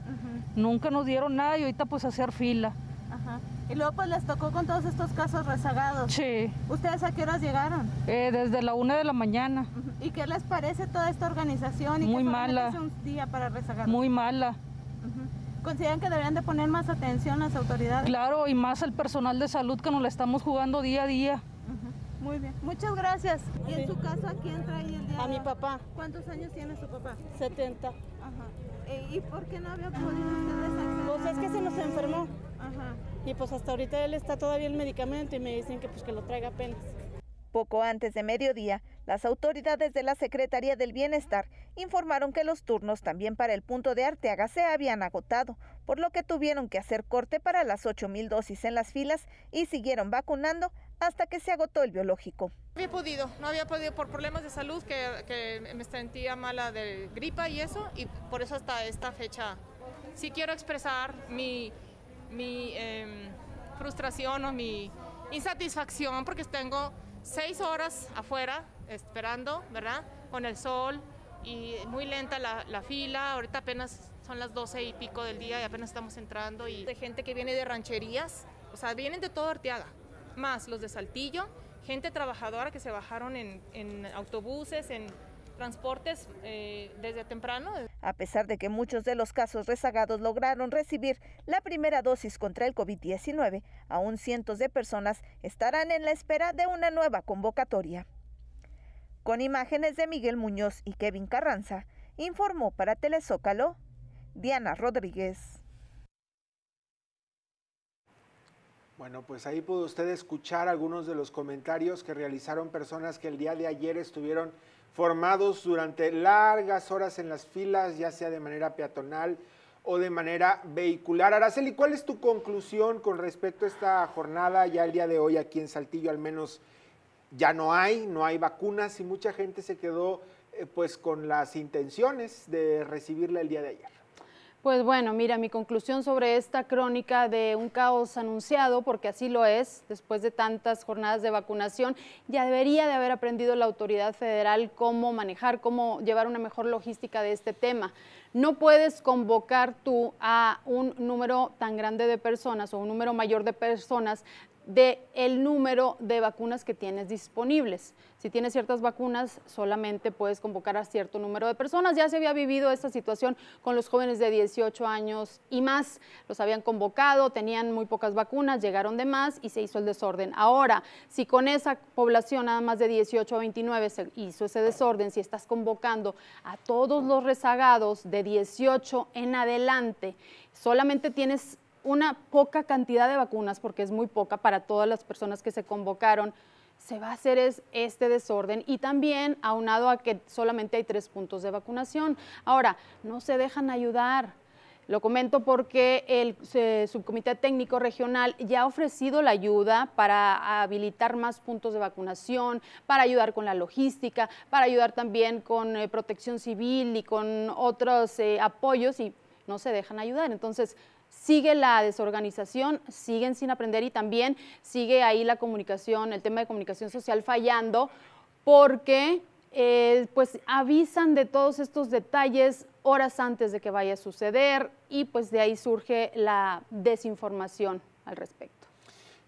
nunca nos dieron nada y ahorita pues hacer fila. Ajá. Y luego pues les tocó con todos estos casos rezagados. Sí. ¿Ustedes a qué horas llegaron? Eh, desde la una de la mañana. ¿Y qué les parece toda esta organización? ¿Y Muy mala. día para REZAGAR? Muy mala. ¿Consideran que deberían de poner más atención las autoridades? Claro, y más al personal de salud que nos la estamos jugando día a día. Muy bien. Muchas gracias. ¿Y en su caso a quién trae el día? A mi papá. ¿Cuántos años tiene su papá? 70. Ajá. Eh, ¿Y por qué no había podido ustedes Pues es que se nos enfermó. Y pues hasta ahorita él está todavía en medicamento y me dicen que pues que lo traiga apenas. Poco antes de mediodía, las autoridades de la Secretaría del Bienestar informaron que los turnos también para el punto de Arteaga se habían agotado, por lo que tuvieron que hacer corte para las 8.000 dosis en las filas y siguieron vacunando hasta que se agotó el biológico. No había podido, no había podido por problemas de salud que, me sentía mala de gripa y eso, y por eso hasta esta fecha sí quiero expresar mi, mi em, frustración o mi insatisfacción porque tengo seis horas afuera esperando, ¿verdad? Con el sol y muy lenta la, fila, ahorita apenas son las doce y pico del día y apenas estamos entrando y de gente que viene de rancherías, o sea, vienen de todo Arteaga más los de Saltillo, gente trabajadora que se bajaron en, autobuses, en transportes eh, desde temprano. A pesar de que muchos de los casos rezagados lograron recibir la primera dosis contra el COVID-19, aún cientos de personas estarán en la espera de una nueva convocatoria. Con imágenes de Miguel Muñoz y Kevin Carranza, informó para Telezócalo Diana Rodríguez. Bueno, pues ahí pudo usted escuchar algunos de los comentarios que realizaron personas que el día de ayer estuvieron formados durante largas horas en las filas, ya sea de manera peatonal o de manera vehicular. Araceli, ¿cuál es tu conclusión con respecto a esta jornada? Ya el día de hoy aquí en Saltillo al menos ya no hay, no hay vacunas y mucha gente se quedó eh, pues con las intenciones de recibirla el día de ayer. Pues bueno, mira, mi conclusión sobre esta crónica de un caos anunciado, porque así lo es, después de tantas jornadas de vacunación, ya debería de haber aprendido la autoridad federal cómo manejar, cómo llevar una mejor logística de este tema. No puedes convocar tú a un número tan grande de personas o un número mayor de personas de el número de vacunas que tienes disponibles. Si tienes ciertas vacunas, solamente puedes convocar a cierto número de personas. Ya se había vivido esta situación con los jóvenes de 18 años y más. Los habían convocado, tenían muy pocas vacunas, llegaron de más y se hizo el desorden. Ahora, si con esa población nada más de 18 a 29 se hizo ese desorden, si estás convocando a todos los rezagados de 18 en adelante, solamente tienes una poca cantidad de vacunas, porque es muy poca para todas las personas que se convocaron, se va a hacer es este desorden y también aunado a que solamente hay tres puntos de vacunación. Ahora, no se dejan ayudar. Lo comento porque el eh, subcomité técnico regional ya ha ofrecido la ayuda para habilitar más puntos de vacunación, para ayudar con la logística, para ayudar también con eh, protección civil y con otros eh, apoyos y no se dejan ayudar. Entonces, sigue la desorganización, siguen sin aprender y también sigue ahí la comunicación, el tema de comunicación social fallando porque eh, pues avisan de todos estos detalles horas antes de que vaya a suceder y pues de ahí surge la desinformación al respecto.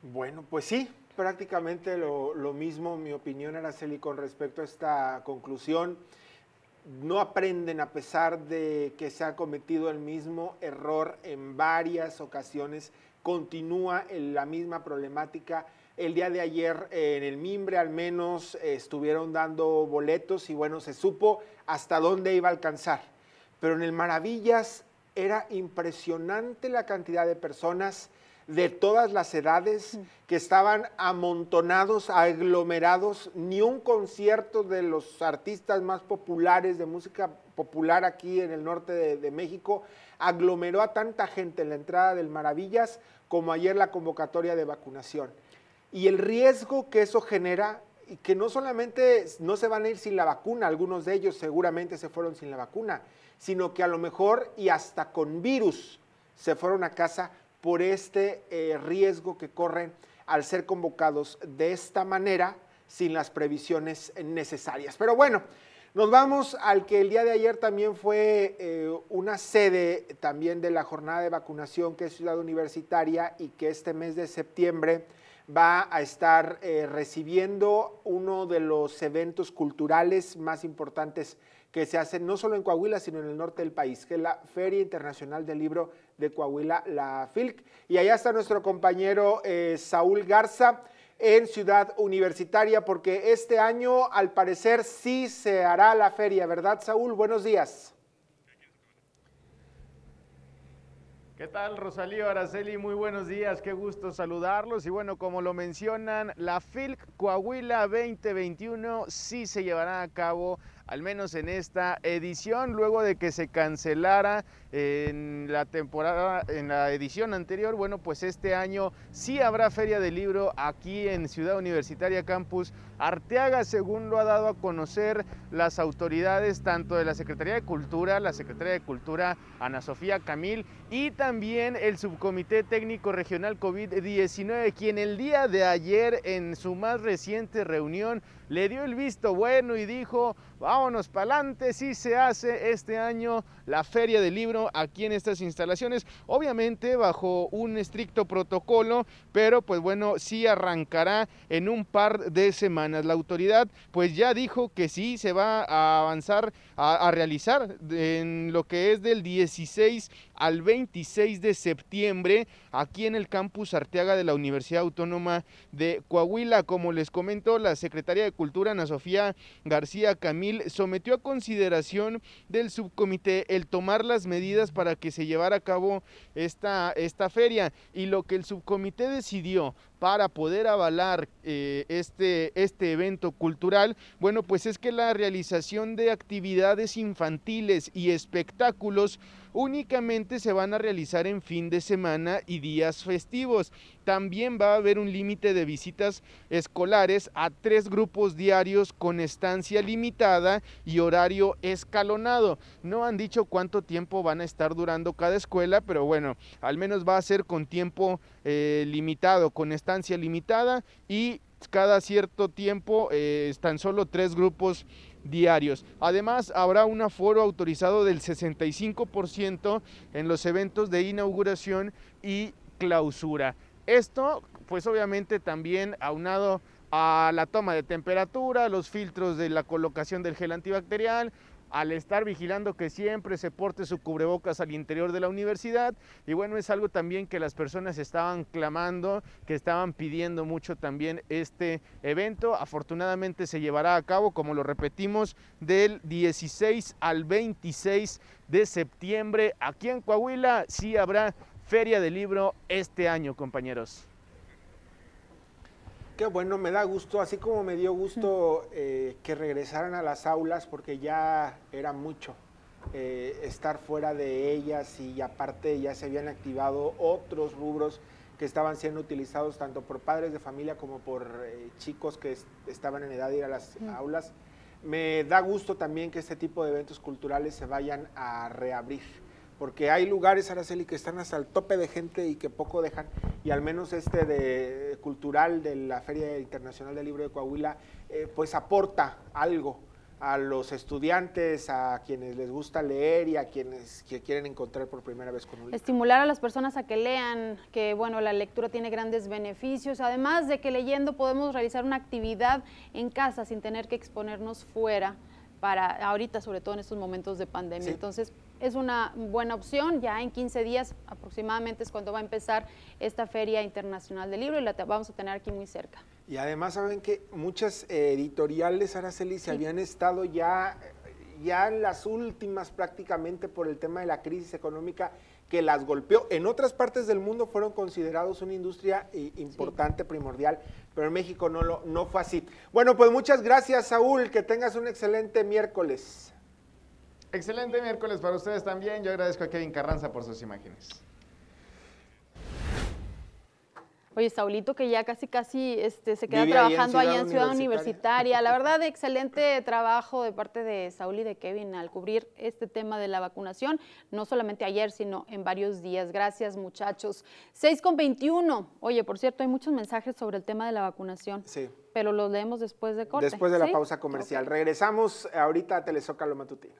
Bueno, pues sí, prácticamente lo, lo mismo mi opinión, Araceli, con respecto a esta conclusión no aprenden a pesar de que se ha cometido el mismo error en varias ocasiones, continúa en la misma problemática. El día de ayer eh, en el Mimbre al menos eh, estuvieron dando boletos y bueno, se supo hasta dónde iba a alcanzar. Pero en el Maravillas era impresionante la cantidad de personas de todas las edades mm. que estaban amontonados, aglomerados, ni un concierto de los artistas más populares de música popular aquí en el norte de, México aglomeró a tanta gente en la entrada del Maravillas como ayer la convocatoria de vacunación. Y el riesgo que eso genera y que no solamente no se van a ir sin la vacuna, algunos de ellos seguramente se fueron sin la vacuna, sino que a lo mejor y hasta con virus se fueron a casa por este eh, riesgo que corren al ser convocados de esta manera sin las previsiones necesarias. Pero bueno, nos vamos al que el día de ayer también fue eh, una sede también de la jornada de vacunación que es Ciudad Universitaria y que este mes de septiembre va a estar eh, recibiendo uno de los eventos culturales más importantes que se hacen no solo en Coahuila, sino en el norte del país, que es la Feria Internacional del Libro de Coahuila, la FILC. Y allá está nuestro compañero eh, Saúl Garza en Ciudad Universitaria, porque este año al parecer sí se hará la feria, ¿verdad Saúl? Buenos días. ¿Qué tal, Rosalío Araceli? Muy buenos días, qué gusto saludarlos. Y bueno, como lo mencionan, la FILC Coahuila 2021 sí se llevará a cabo al menos en esta edición, luego de que se cancelara en la temporada, en la edición anterior. Bueno, pues este año sí habrá Feria del Libro aquí en Ciudad Universitaria Campus Arteaga, según lo ha dado a conocer las autoridades tanto de la Secretaría de Cultura, la Secretaría de Cultura Ana Sofía Camil y también el Subcomité Técnico Regional COVID-19, quien el día de ayer en su más reciente reunión le dio el visto bueno y dijo, vámonos para adelante, si se hace este año la feria del libro aquí en estas instalaciones, obviamente bajo un estricto protocolo, pero pues bueno, sí arrancará en un par de semanas. La autoridad pues ya dijo que sí se va a avanzar, a, realizar en lo que es del 16 al 26 de septiembre aquí en el campus Arteaga de la Universidad Autónoma de Coahuila. Como les comentó la Secretaría de Cultura, Ana Sofía García Camil, sometió a consideración del subcomité el tomar las medidas para que se llevara a cabo esta, esta feria. Y lo que el subcomité decidió para poder avalar eh, este, este evento cultural, bueno, pues es que la realización de actividades infantiles y espectáculos únicamente se van a realizar en fin de semana y días festivos. También va a haber un límite de visitas escolares a tres grupos diarios con estancia limitada y horario escalonado. No han dicho cuánto tiempo van a estar durando cada escuela, pero bueno, al menos va a ser con tiempo eh, limitado, con estancia limitada y cada cierto tiempo están eh, solo tres grupos diarios. Además, habrá un aforo autorizado del 65% en los eventos de inauguración y clausura. Esto, pues obviamente también aunado a la toma de temperatura, los filtros de la colocación del gel antibacterial, al estar vigilando que siempre se porte su cubrebocas al interior de la universidad. Y bueno, es algo también que las personas estaban clamando, que estaban pidiendo mucho también este evento. Afortunadamente se llevará a cabo, como lo repetimos, del 16 al 26 de septiembre. Aquí en Coahuila sí habrá Feria del Libro este año, compañeros. Qué bueno, me da gusto, así como me dio gusto eh, que regresaran a las aulas porque ya era mucho eh, estar fuera de ellas y aparte ya se habían activado otros rubros que estaban siendo utilizados tanto por padres de familia como por eh, chicos que estaban en edad de ir a las aulas. Me da gusto también que este tipo de eventos culturales se vayan a reabrir porque hay lugares, Araceli, que están hasta el tope de gente y que poco dejan, y al menos este de cultural de la Feria Internacional del Libro de Coahuila, eh, pues aporta algo a los estudiantes, a quienes les gusta leer y a quienes quieren encontrar por primera vez con un libro. Estimular a las personas a que lean, que bueno, la lectura tiene grandes beneficios, además de que leyendo podemos realizar una actividad en casa sin tener que exponernos fuera para ahorita, sobre todo en estos momentos de pandemia. Entonces, es una buena opción. Ya en 15 días aproximadamente es cuando va a empezar esta Feria Internacional del Libro y la vamos a tener aquí muy cerca. Y además, saben que muchas editoriales, Araceli, se habían estado ya ya en las últimas prácticamente por el tema de la crisis económica que las golpeó. En otras partes del mundo fueron considerados una industria eh, importante, primordial, pero en México no, lo, no fue así. Bueno, pues muchas gracias, Saúl. Que tengas un excelente miércoles. Excelente miércoles para ustedes también. Yo agradezco a Kevin Carranza por sus imágenes. Oye, Saulito, que ya casi, casi este, se queda trabajando allá en Ciudad, Universitaria. La verdad, excelente trabajo de parte de Saul y de Kevin al cubrir este tema de la vacunación, no solamente ayer, sino en varios días. Gracias, muchachos. 6 con 21. Oye, por cierto, hay muchos mensajes sobre el tema de la vacunación. Sí. Pero los leemos después de corte. Después de la pausa comercial. Regresamos ahorita a Telezócalo Matutino.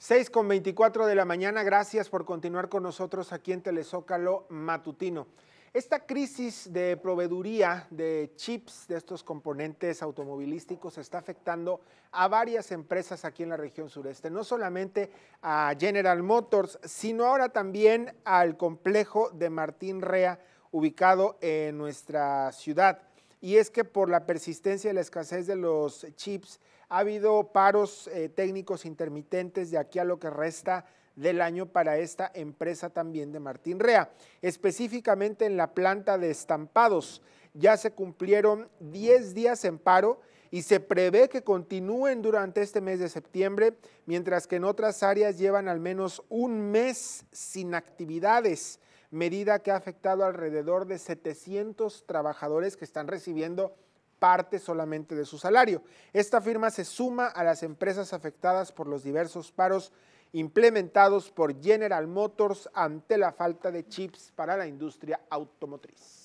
6 con 24 de la mañana, gracias por continuar con nosotros aquí en Telezócalo Matutino. Esta crisis de proveeduría de chips de estos componentes automovilísticos está afectando a varias empresas aquí en la región sureste, no solamente a General Motors, sino ahora también al complejo de Martín Rea, ubicado en nuestra ciudad. Y es que por la persistencia y la escasez de los chips, ha habido paros eh, técnicos intermitentes de aquí a lo que resta del año para esta empresa también de Martín Rea, específicamente en la planta de estampados. Ya se cumplieron 10 días en paro y se prevé que continúen durante este mes de septiembre, mientras que en otras áreas llevan al menos un mes sin actividades, medida que ha afectado alrededor de 700 trabajadores que están recibiendo parte solamente de su salario. Esta firma se suma a las empresas afectadas por los diversos paros implementados por General Motors ante la falta de chips para la industria automotriz.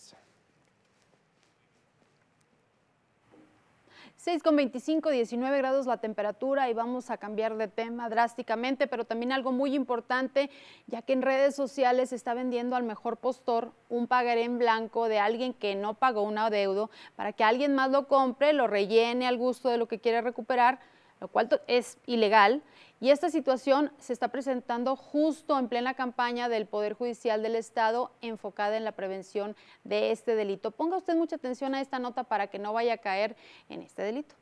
6 con 25, 19 grados la temperatura y vamos a cambiar de tema drásticamente, pero también algo muy importante, ya que en redes sociales se está vendiendo al mejor postor un pagaré en blanco de alguien que no pagó un adeudo para que alguien más lo compre, lo rellene al gusto de lo que quiere recuperar lo cual es ilegal. Y esta situación se está presentando justo en plena campaña del Poder Judicial del Estado enfocada en la prevención de este delito. Ponga usted mucha atención a esta nota para que no vaya a caer en este delito.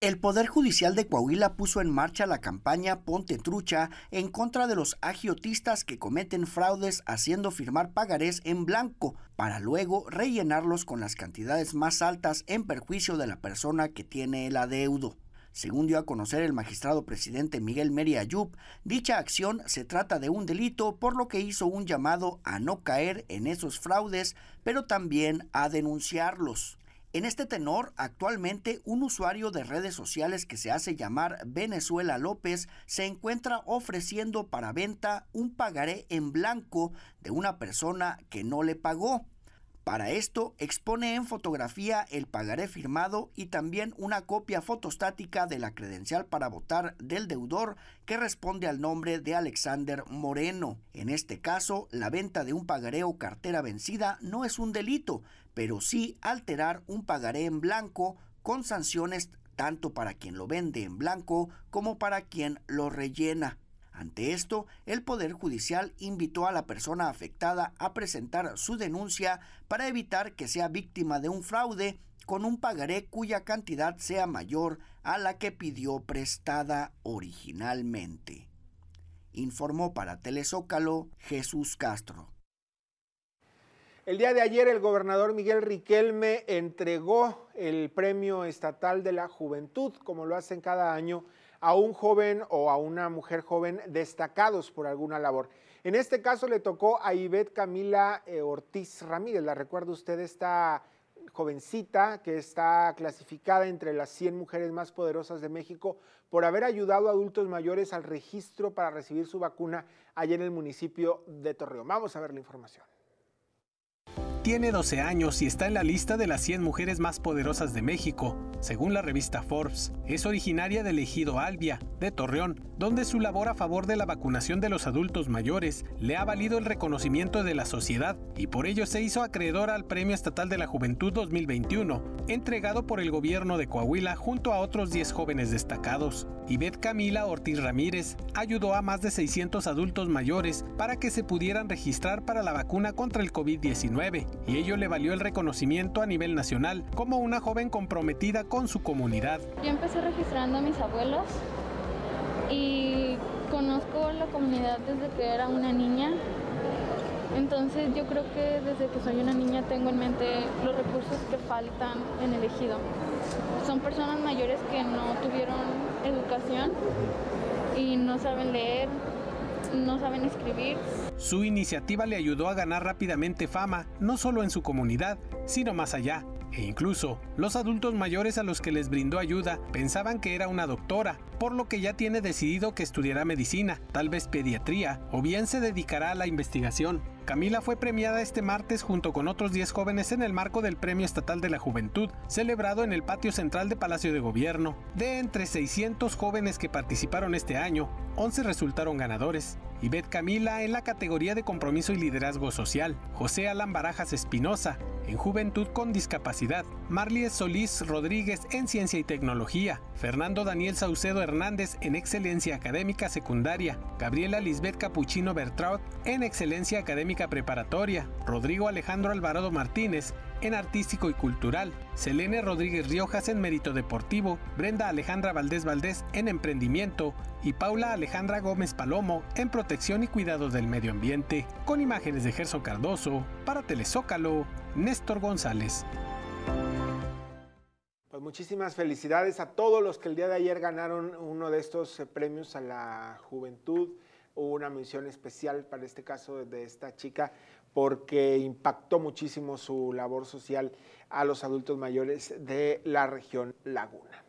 El Poder Judicial de Coahuila puso en marcha la campaña Ponte Trucha en contra de los agiotistas que cometen fraudes haciendo firmar pagarés en blanco para luego rellenarlos con las cantidades más altas en perjuicio de la persona que tiene el adeudo. Según dio a conocer el magistrado presidente Miguel Meri Ayub, dicha acción se trata de un delito por lo que hizo un llamado a no caer en esos fraudes, pero también a denunciarlos. En este tenor, actualmente un usuario de redes sociales que se hace llamar Venezuela López se encuentra ofreciendo para venta un pagaré en blanco de una persona que no le pagó. Para esto expone en fotografía el pagaré firmado y también una copia fotostática de la credencial para votar del deudor que responde al nombre de Alexander Moreno. En este caso, la venta de un pagaré o cartera vencida no es un delito, pero sí alterar un pagaré en blanco con sanciones tanto para quien lo vende en blanco como para quien lo rellena. Ante esto, el Poder Judicial invitó a la persona afectada a presentar su denuncia para evitar que sea víctima de un fraude con un pagaré cuya cantidad sea mayor a la que pidió prestada originalmente. Informó para Telezócalo Jesús Castro. El día de ayer el gobernador Miguel Riquelme entregó el Premio Estatal de la Juventud, como lo hacen cada año a un joven o a una mujer joven destacados por alguna labor. En este caso le tocó a Ivette Camila eh, Ortiz Ramírez. La recuerda usted esta jovencita que está clasificada entre las 100 mujeres más poderosas de México por haber ayudado a adultos mayores al registro para recibir su vacuna allá en el municipio de Torreón. Vamos a ver la información. Tiene 12 años y está en la lista de las 100 mujeres más poderosas de México, según la revista Forbes. Es originaria del ejido Albia, de Torreón, donde su labor a favor de la vacunación de los adultos mayores le ha valido el reconocimiento de la sociedad y por ello se hizo acreedora al Premio Estatal de la Juventud 2021, entregado por el gobierno de Coahuila junto a otros 10 jóvenes destacados. Yvette Camila Ortiz Ramírez ayudó a más de 600 adultos mayores para que se pudieran registrar para la vacuna contra el COVID-19 y ello le valió el reconocimiento a nivel nacional como una joven comprometida con su comunidad. Yo empecé registrando a mis abuelos y conozco la comunidad desde que era una niña. Entonces yo creo que desde que soy una niña tengo en mente los recursos que faltan en el ejido. Son personas mayores que no tuvieron educación y no saben leer, no saben escribir. Su iniciativa le ayudó a ganar rápidamente fama, no solo en su comunidad, sino más allá. E incluso, los adultos mayores a los que les brindó ayuda pensaban que era una doctora, por lo que ya tiene decidido que estudiará medicina, tal vez pediatría, o bien se dedicará a la investigación. Camila fue premiada este martes junto con otros 10 jóvenes en el marco del Premio Estatal de la Juventud, celebrado en el patio central de Palacio de Gobierno. De entre 600 jóvenes que participaron este año, 11 resultaron ganadores. Yvette Camila en la categoría de compromiso y liderazgo social, José Alan Barajas Espinosa en Juventud con Discapacidad, Marlies Solís Rodríguez en Ciencia y Tecnología, Fernando Daniel Saucedo Hernández en Excelencia Académica Secundaria, Gabriela Lisbeth Capuchino Bertraud en Excelencia Académica Preparatoria, Rodrigo Alejandro Alvarado Martínez en Artístico y Cultural, Selene Rodríguez Riojas en Mérito Deportivo, Brenda Alejandra Valdés Valdés en Emprendimiento y Paula Alejandra Gómez Palomo en Protección y cuidado del Medio Ambiente, con imágenes de Gerso Cardoso, para Telezócalo, Néstor González. Pues muchísimas felicidades a todos los que el día de ayer ganaron uno de estos eh, premios a la juventud una mención especial para este caso de esta chica porque impactó muchísimo su labor social a los adultos mayores de la región Laguna.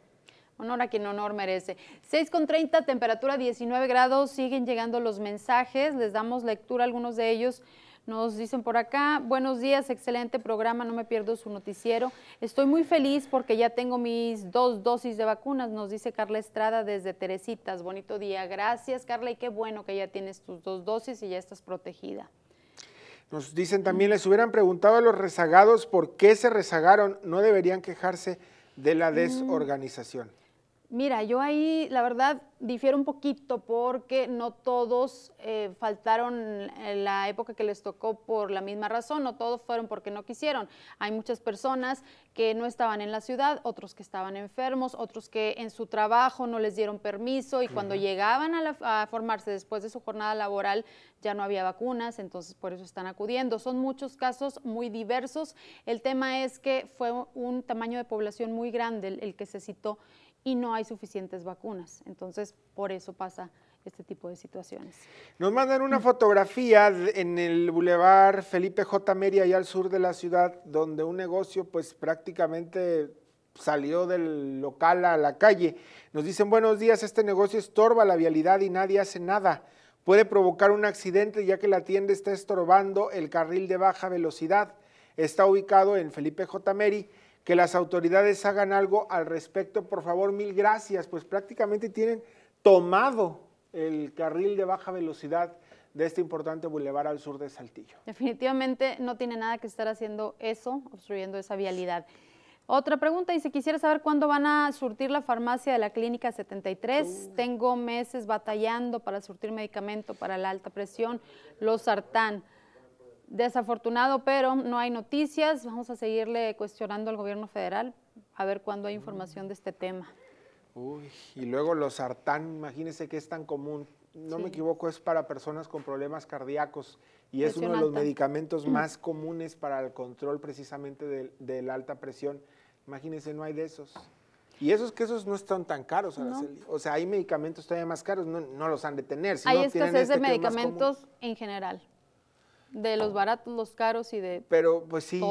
Honor a quien honor merece. 6.30, temperatura 19 grados, siguen llegando los mensajes, les damos lectura a algunos de ellos. Nos dicen por acá, buenos días, excelente programa, no me pierdo su noticiero. Estoy muy feliz porque ya tengo mis dos dosis de vacunas, nos dice Carla Estrada desde Teresitas. Bonito día, gracias Carla y qué bueno que ya tienes tus dos dosis y ya estás protegida. Nos dicen también, les hubieran preguntado a los rezagados por qué se rezagaron, no deberían quejarse de la mm. desorganización. Mira, yo ahí la verdad difiero un poquito porque no todos eh, faltaron en la época que les tocó por la misma razón, no todos fueron porque no quisieron. Hay muchas personas que no estaban en la ciudad, otros que estaban enfermos, otros que en su trabajo no les dieron permiso y cuando llegaban a, la, formarse después de su jornada laboral ya no había vacunas, entonces por eso están acudiendo. Son muchos casos muy diversos. El tema es que fue un tamaño de población muy grande el que se citó y no hay suficientes vacunas. Entonces, por eso pasa este tipo de situaciones. Nos mandan una fotografía en el bulevar Felipe J. Meri, allá al sur de la ciudad, donde un negocio pues prácticamente salió del local a la calle. Nos dicen, buenos días, este negocio estorba la vialidad y nadie hace nada. Puede provocar un accidente ya que la tienda está estorbando el carril de baja velocidad. Está ubicado en Felipe J. Meri que las autoridades hagan algo al respecto. Por favor, mil gracias, pues prácticamente tienen tomado el carril de baja velocidad de este importante bulevar al sur de Saltillo. Definitivamente no tiene nada que estar haciendo eso, obstruyendo esa vialidad. Otra pregunta y si quisiera saber cuándo van a surtir la farmacia de la clínica 73. Uh. Tengo meses batallando para surtir medicamento para la alta presión, los sartán desafortunado, pero no hay noticias. Vamos a seguirle cuestionando al gobierno federal a ver cuándo hay información de este tema. Uy, y luego los sartán, imagínense que es tan común. No me equivoco, es para personas con problemas cardíacos y es uno de los medicamentos más comunes para el control precisamente de, la alta presión. Imagínense, no hay de esos. Y esos quesos no están tan caros, O sea, hay medicamentos todavía más caros, no, los han de tener. hay no de este medicamentos en general. De los baratos, los caros y de Pero pues sí,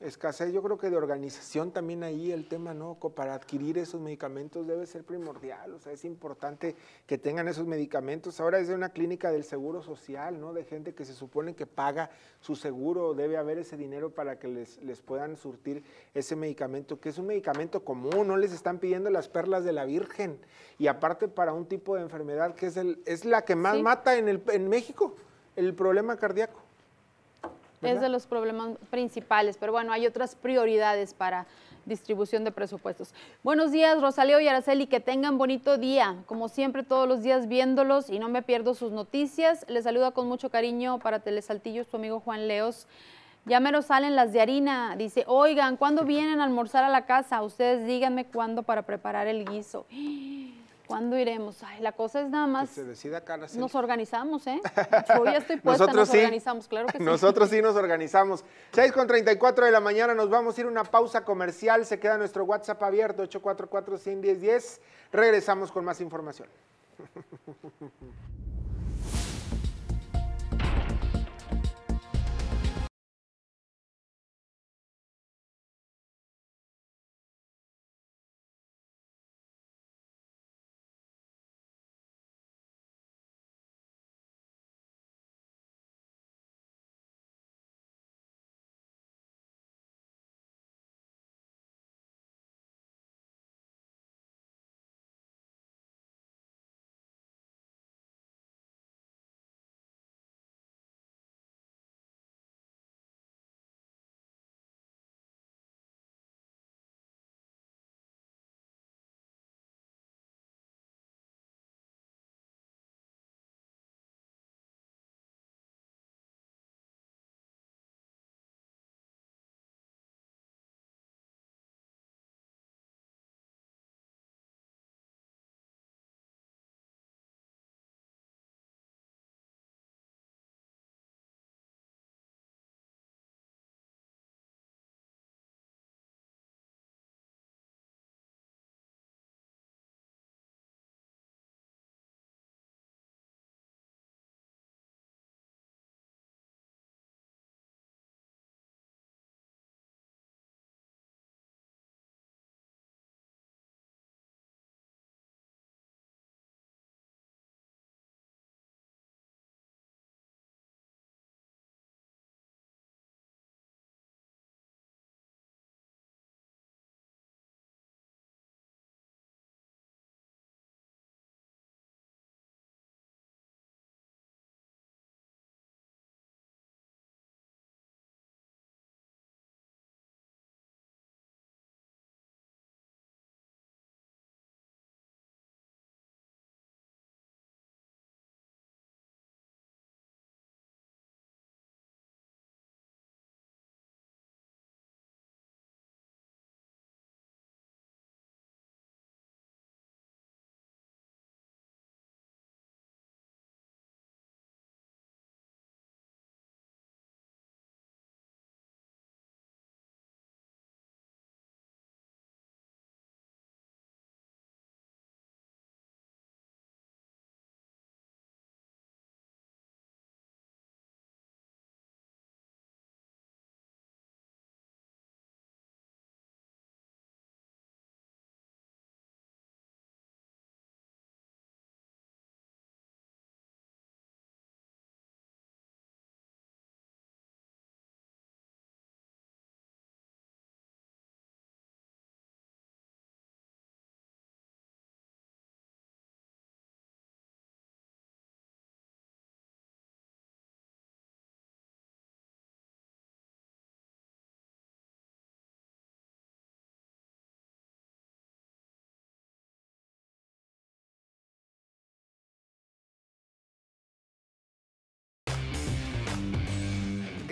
escasez yo creo que de organización también ahí el tema, ¿no? Para adquirir esos medicamentos debe ser primordial, o sea, es importante que tengan esos medicamentos. Ahora es de una clínica del seguro social, ¿no? De gente que se supone que paga su seguro, debe haber ese dinero para que les, puedan surtir ese medicamento, que es un medicamento común, no les están pidiendo las perlas de la Virgen. Y aparte para un tipo de enfermedad que es, el, es la que más mata en, el, en México, el problema cardíaco. Es de los problemas principales, pero bueno, hay otras prioridades para distribución de presupuestos. Buenos días, Rosaleo y Araceli, que tengan bonito día. Como siempre, todos los días viéndolos y no me pierdo sus noticias. Les saluda con mucho cariño para Telesaltillos tu amigo Juan Leos. Ya me lo salen las de harina. Dice, oigan, ¿cuándo vienen a almorzar a la casa? Ustedes díganme cuándo para preparar el guiso. ¿Cuándo iremos? Ay, la cosa es nada más. se decida acá. Nos organizamos, ¿eh? Yo ya estoy puesta, Nosotros nos sí. organizamos, claro que sí. Nosotros sí nos organizamos. 6 con 34 de la mañana, nos vamos a ir a una pausa comercial. Se queda nuestro WhatsApp abierto, 844 110 Regresamos con más información.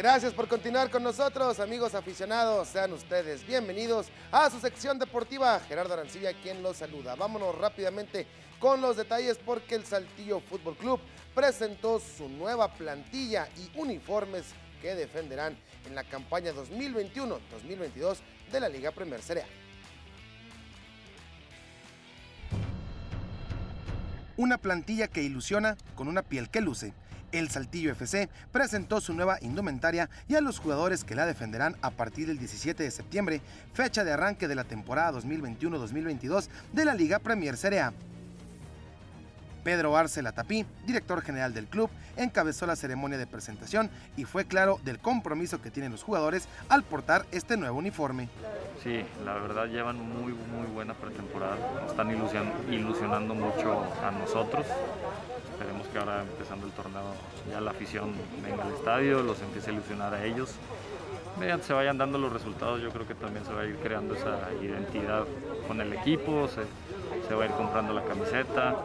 Gracias por continuar con nosotros, amigos aficionados. Sean ustedes bienvenidos a su sección deportiva. Gerardo Arancilla, quien los saluda. Vámonos rápidamente con los detalles porque el Saltillo Fútbol Club presentó su nueva plantilla y uniformes que defenderán en la campaña 2021-2022 de la Liga Premier Serie Una plantilla que ilusiona con una piel que luce el Saltillo FC presentó su nueva indumentaria y a los jugadores que la defenderán a partir del 17 de septiembre, fecha de arranque de la temporada 2021-2022 de la Liga Premier Serie A. Pedro Arce Latapí, director general del club, encabezó la ceremonia de presentación y fue claro del compromiso que tienen los jugadores al portar este nuevo uniforme. Sí, la verdad llevan muy muy buena pretemporada, están ilusionando mucho a nosotros Esperemos que ahora empezando el torneo ya la afición venga al estadio, los empiece a ilusionar a ellos. Mediante se vayan dando los resultados, yo creo que también se va a ir creando esa identidad con el equipo, se, se va a ir comprando la camiseta,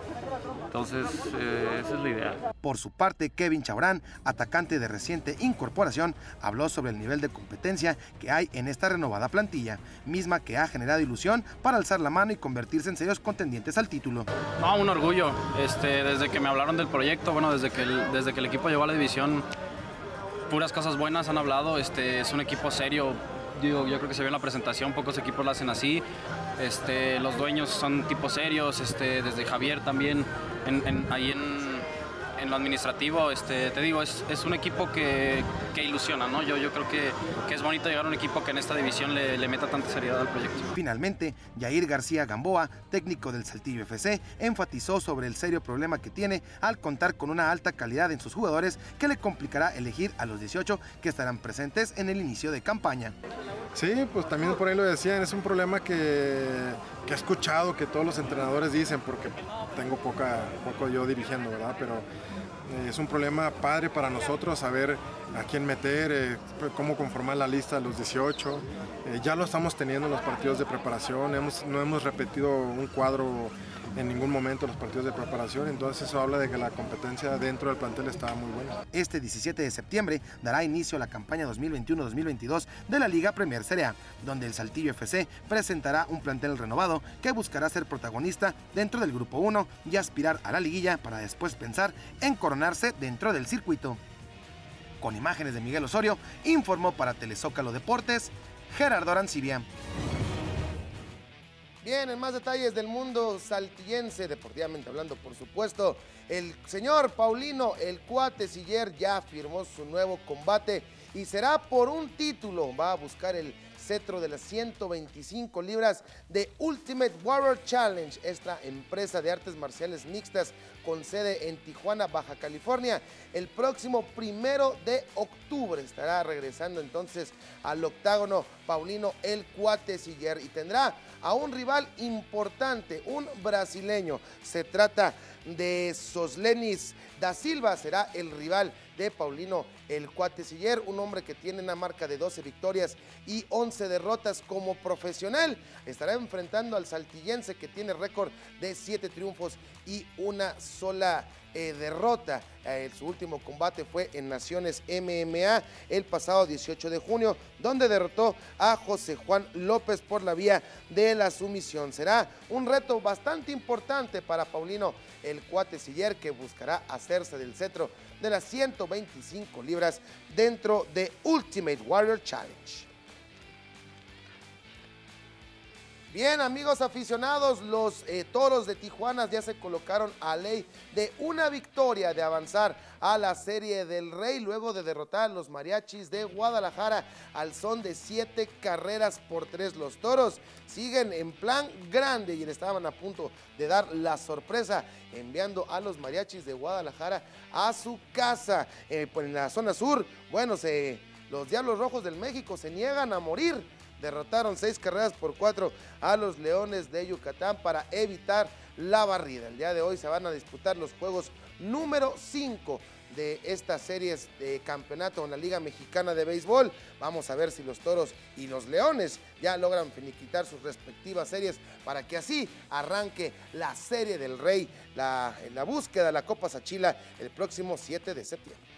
entonces, eh, esa es la idea. Por su parte, Kevin Chabrán, atacante de reciente incorporación, habló sobre el nivel de competencia que hay en esta renovada plantilla, misma que ha generado ilusión para alzar la mano y convertirse en serios contendientes al título. No, un orgullo. Este, desde que me hablaron del proyecto, bueno, desde que el, desde que el equipo llegó a la división, puras cosas buenas han hablado. Este, es un equipo serio. Digo, yo creo que se vio en la presentación, pocos equipos lo hacen así. Este, los dueños son tipos serios, este, desde Javier también en, en, ahí en en lo administrativo, este, te digo, es, un equipo que, ilusiona, ¿no? Yo, yo creo que, es bonito llegar a un equipo que en esta división le, meta tanta seriedad al proyecto. Finalmente, Jair García Gamboa, técnico del Saltillo FC, enfatizó sobre el serio problema que tiene al contar con una alta calidad en sus jugadores que le complicará elegir a los 18 que estarán presentes en el inicio de campaña. Sí, pues también por ahí lo decían, es un problema que, que he escuchado que todos los entrenadores dicen, porque tengo poca, poco yo dirigiendo, ¿verdad? Pero eh, es un problema padre para nosotros saber a quién meter, eh, cómo conformar la lista de los 18. Eh, ya lo estamos teniendo en los partidos de preparación, hemos, no hemos repetido un cuadro en ningún momento los partidos de preparación, entonces eso habla de que la competencia dentro del plantel estaba muy buena. Este 17 de septiembre dará inicio a la campaña 2021-2022 de la Liga Premier Serie A, donde el Saltillo FC presentará un plantel renovado que buscará ser protagonista dentro del Grupo 1 y aspirar a la liguilla para después pensar en coronarse dentro del circuito. Con imágenes de Miguel Osorio, informó para Telezócalo Deportes, Gerardo Arancibia. Bien, en más detalles del mundo saltillense, deportivamente hablando, por supuesto, el señor Paulino, el cuate Siller, ya firmó su nuevo combate y será por un título. Va a buscar el cetro de las 125 libras de Ultimate Warrior Challenge. Esta empresa de artes marciales mixtas con sede en Tijuana, Baja California, el próximo primero de octubre estará regresando entonces al octágono Paulino El Cuate y tendrá a un rival importante, un brasileño. Se trata de Soslenis da Silva, será el rival Paulino El Cuateciller, un hombre que tiene una marca de 12 victorias y 11 derrotas como profesional. Estará enfrentando al saltillense que tiene récord de 7 triunfos y una sola eh, derrota. Eh, su último combate fue en Naciones MMA el pasado 18 de junio, donde derrotó a José Juan López por la vía de la sumisión. Será un reto bastante importante para Paulino el Cuateciller que buscará hacerse del cetro de las 125 libras dentro de Ultimate Warrior Challenge. Bien, amigos aficionados, los eh, toros de Tijuana ya se colocaron a ley de una victoria de avanzar a la Serie del Rey luego de derrotar a los mariachis de Guadalajara al son de siete carreras por tres. Los toros siguen en plan grande y estaban a punto de dar la sorpresa enviando a los mariachis de Guadalajara a su casa. Eh, pues en la zona sur, bueno, se, los Diablos Rojos del México se niegan a morir derrotaron seis carreras por cuatro a los Leones de Yucatán para evitar la barrida. El día de hoy se van a disputar los juegos número 5 de estas series de campeonato en la Liga Mexicana de Béisbol. Vamos a ver si los Toros y los Leones ya logran finiquitar sus respectivas series para que así arranque la serie del Rey, la, la búsqueda de la Copa Sachila el próximo 7 de septiembre.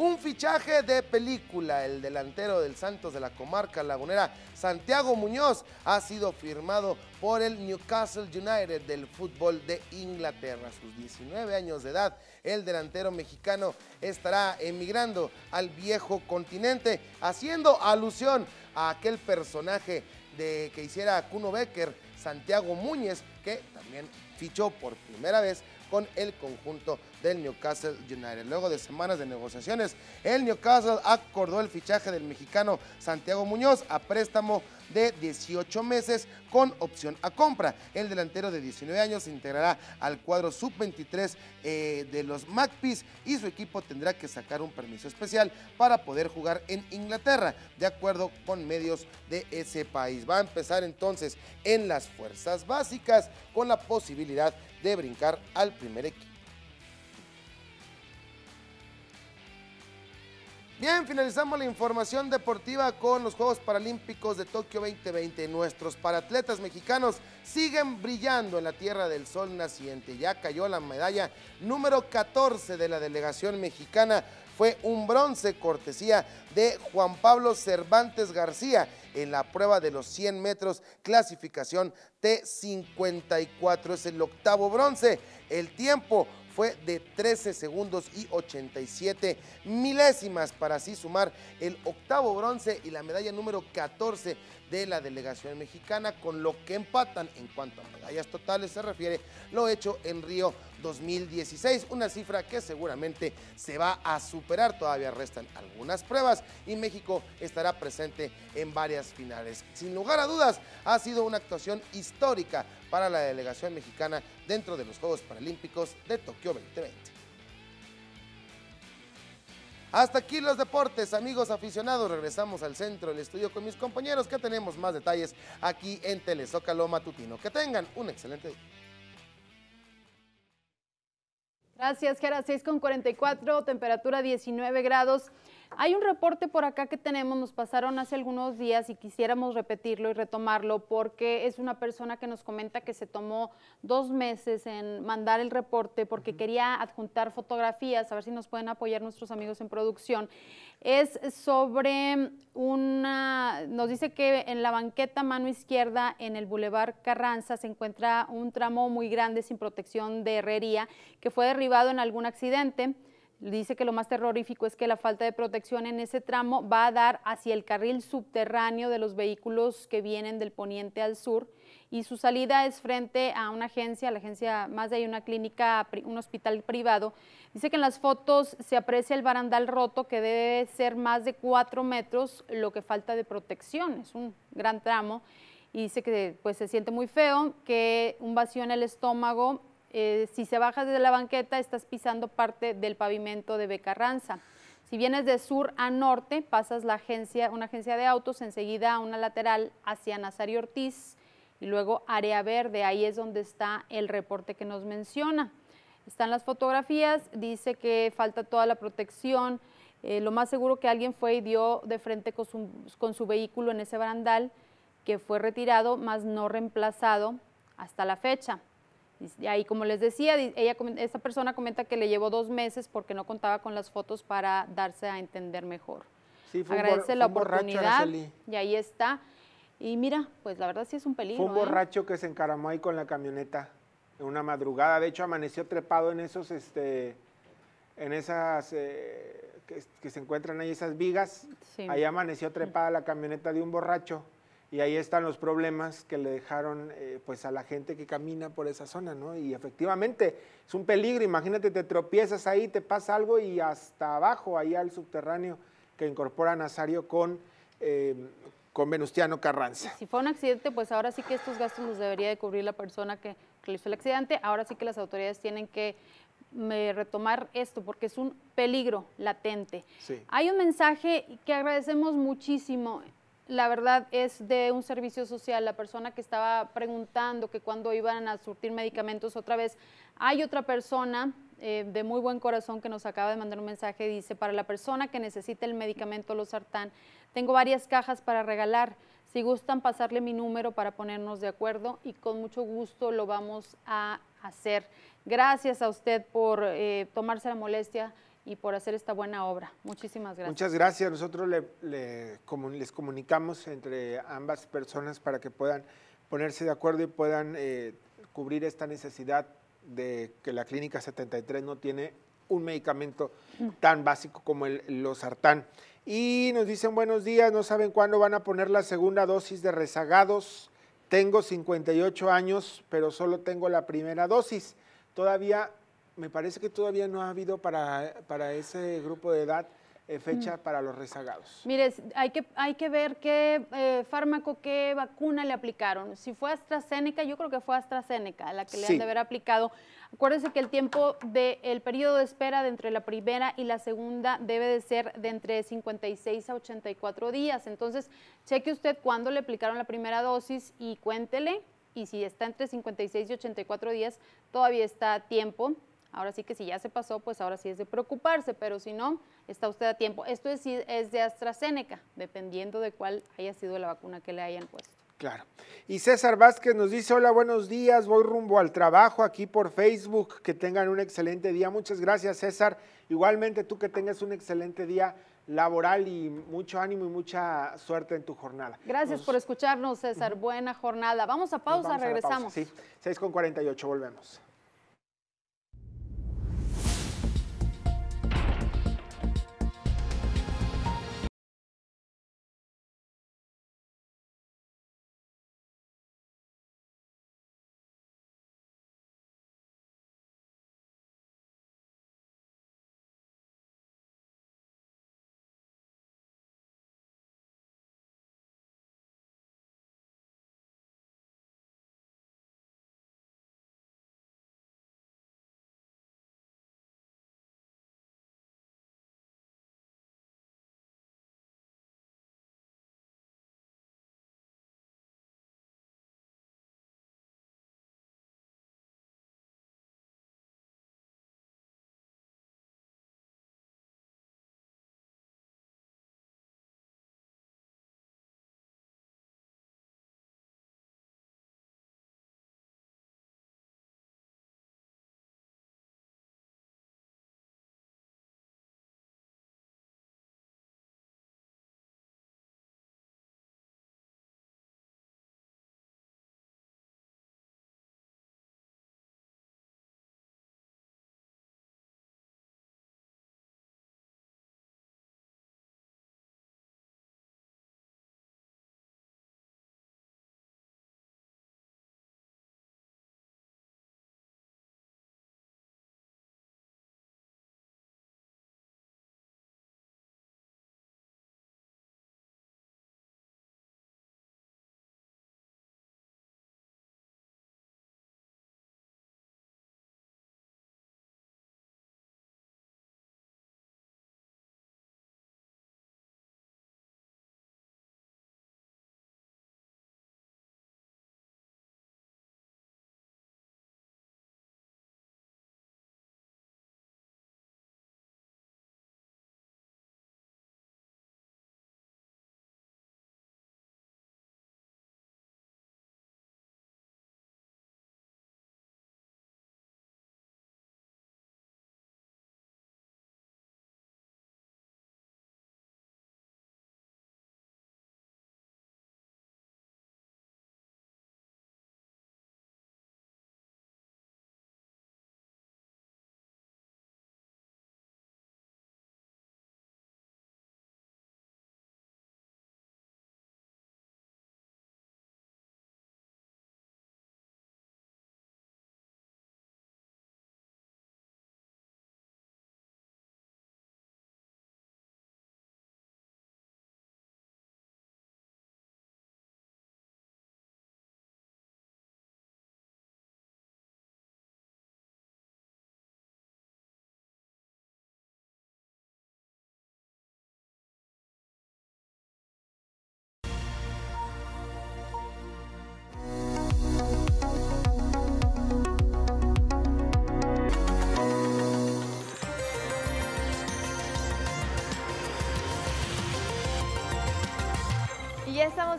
Un fichaje de película, el delantero del Santos de la comarca lagunera, Santiago Muñoz, ha sido firmado por el Newcastle United del fútbol de Inglaterra. A sus 19 años de edad, el delantero mexicano estará emigrando al viejo continente, haciendo alusión a aquel personaje de que hiciera Kuno Becker, Santiago Muñez, que también fichó por primera vez con el conjunto del Newcastle United. Luego de semanas de negociaciones, el Newcastle acordó el fichaje del mexicano Santiago Muñoz a préstamo de 18 meses con opción a compra. El delantero de 19 años se integrará al cuadro sub-23 eh, de los Magpies y su equipo tendrá que sacar un permiso especial para poder jugar en Inglaterra, de acuerdo con medios de ese país. Va a empezar entonces en las fuerzas básicas con la posibilidad de brincar al primer equipo. Bien, finalizamos la información deportiva con los Juegos Paralímpicos de Tokio 2020. Nuestros paratletas mexicanos siguen brillando en la tierra del sol naciente. Ya cayó la medalla número 14 de la delegación mexicana. Fue un bronce cortesía de Juan Pablo Cervantes García en la prueba de los 100 metros, clasificación T54. Es el octavo bronce. El tiempo fue de 13 segundos y 87 milésimas para así sumar el octavo bronce y la medalla número 14 de la delegación mexicana, con lo que empatan en cuanto a medallas totales se refiere lo hecho en Río 2016, una cifra que seguramente se va a superar, todavía restan algunas pruebas y México estará presente en varias finales. Sin lugar a dudas, ha sido una actuación histórica para la delegación mexicana dentro de los Juegos Paralímpicos de Tokio 2020. Hasta aquí los deportes, amigos aficionados. Regresamos al centro del estudio con mis compañeros que tenemos más detalles aquí en Telezócalo Matutino. Que tengan un excelente día. Gracias, Jara. 6.44, con 44, temperatura 19 grados. Hay un reporte por acá que tenemos, nos pasaron hace algunos días y quisiéramos repetirlo y retomarlo porque es una persona que nos comenta que se tomó dos meses en mandar el reporte porque quería adjuntar fotografías, a ver si nos pueden apoyar nuestros amigos en producción. Es sobre una, nos dice que en la banqueta mano izquierda en el Boulevard Carranza se encuentra un tramo muy grande sin protección de herrería que fue derribado en algún accidente. Dice que lo más terrorífico es que la falta de protección en ese tramo va a dar hacia el carril subterráneo de los vehículos que vienen del poniente al sur y su salida es frente a una agencia, la agencia más de ahí una clínica, un hospital privado. Dice que en las fotos se aprecia el barandal roto que debe ser más de cuatro metros, lo que falta de protección, es un gran tramo. Y dice que pues, se siente muy feo, que un vacío en el estómago eh, si se bajas desde la banqueta, estás pisando parte del pavimento de Becarranza. Si vienes de sur a norte, pasas la agencia, una agencia de autos, enseguida a una lateral hacia Nazario Ortiz y luego área verde, ahí es donde está el reporte que nos menciona. Están las fotografías, dice que falta toda la protección, eh, lo más seguro que alguien fue y dio de frente con su, vehículo en ese barandal que fue retirado, más no reemplazado hasta la fecha. Y ahí, como les decía, ella, esta persona comenta que le llevó dos meses porque no contaba con las fotos para darse a entender mejor. Sí, fue un la y ahí está. Y mira, pues la verdad sí es un peligro. Fue un ¿eh? borracho que se encaramó ahí con la camioneta en una madrugada. De hecho, amaneció trepado en esos, este, en esas eh, que, se encuentran ahí, esas vigas. Ahí amaneció trepada la camioneta de un borracho y ahí están los problemas que le dejaron eh, pues a la gente que camina por esa zona, ¿no? Y efectivamente es un peligro, imagínate, te tropiezas ahí, te pasa algo y hasta abajo, ahí al subterráneo que incorpora Nazario con, eh, con Venustiano Carranza. Si fue un accidente, pues ahora sí que estos gastos los debería de cubrir la persona que realizó el accidente, ahora sí que las autoridades tienen que retomar esto porque es un peligro latente. Hay un mensaje que agradecemos muchísimo la verdad es de un servicio social, la persona que estaba preguntando que cuando iban a surtir medicamentos otra vez, hay otra persona eh, de muy buen corazón que nos acaba de mandar un mensaje, dice, para la persona que necesita el medicamento Losartán, tengo varias cajas para regalar, si gustan pasarle mi número para ponernos de acuerdo y con mucho gusto lo vamos a hacer. Gracias a usted por eh, tomarse la molestia y por hacer esta buena obra. Muchísimas gracias. Muchas gracias. Nosotros le, les comunicamos entre ambas personas para que puedan ponerse de acuerdo y puedan eh, cubrir esta necesidad de que la Clínica 73 no tiene un medicamento mm. tan básico como el losartán. Y nos dicen buenos días, no saben cuándo van a poner la segunda dosis de rezagados. Tengo 58 años, pero solo tengo la primera dosis. Todavía me parece que todavía no ha habido para, ese grupo de edad eh, fecha mm. para los rezagados. Mire, hay que, hay que ver qué eh, fármaco, qué vacuna le aplicaron. Si fue AstraZeneca, yo creo que fue AstraZeneca la que le han de haber aplicado. Acuérdense que el tiempo del periodo de espera de entre la primera y la segunda debe de ser de entre 56 a 84 días. Entonces, cheque usted cuándo le aplicaron la primera dosis y cuéntele. Y si está entre 56 y 84 días, todavía está tiempo Ahora sí que si ya se pasó, pues ahora sí es de preocuparse, pero si no, está usted a tiempo. Esto es, de AstraZeneca, dependiendo de cuál haya sido la vacuna que le hayan puesto. Claro. Y César Vázquez nos dice, hola, buenos días, voy rumbo al trabajo aquí por Facebook, que tengan un excelente día. Muchas gracias, César. Igualmente tú que tengas un excelente día laboral y mucho ánimo y mucha suerte en tu jornada. Gracias por escucharnos, César. Buena jornada. Vamos a pausa, regresamos. sí, 6 con 48, volvemos.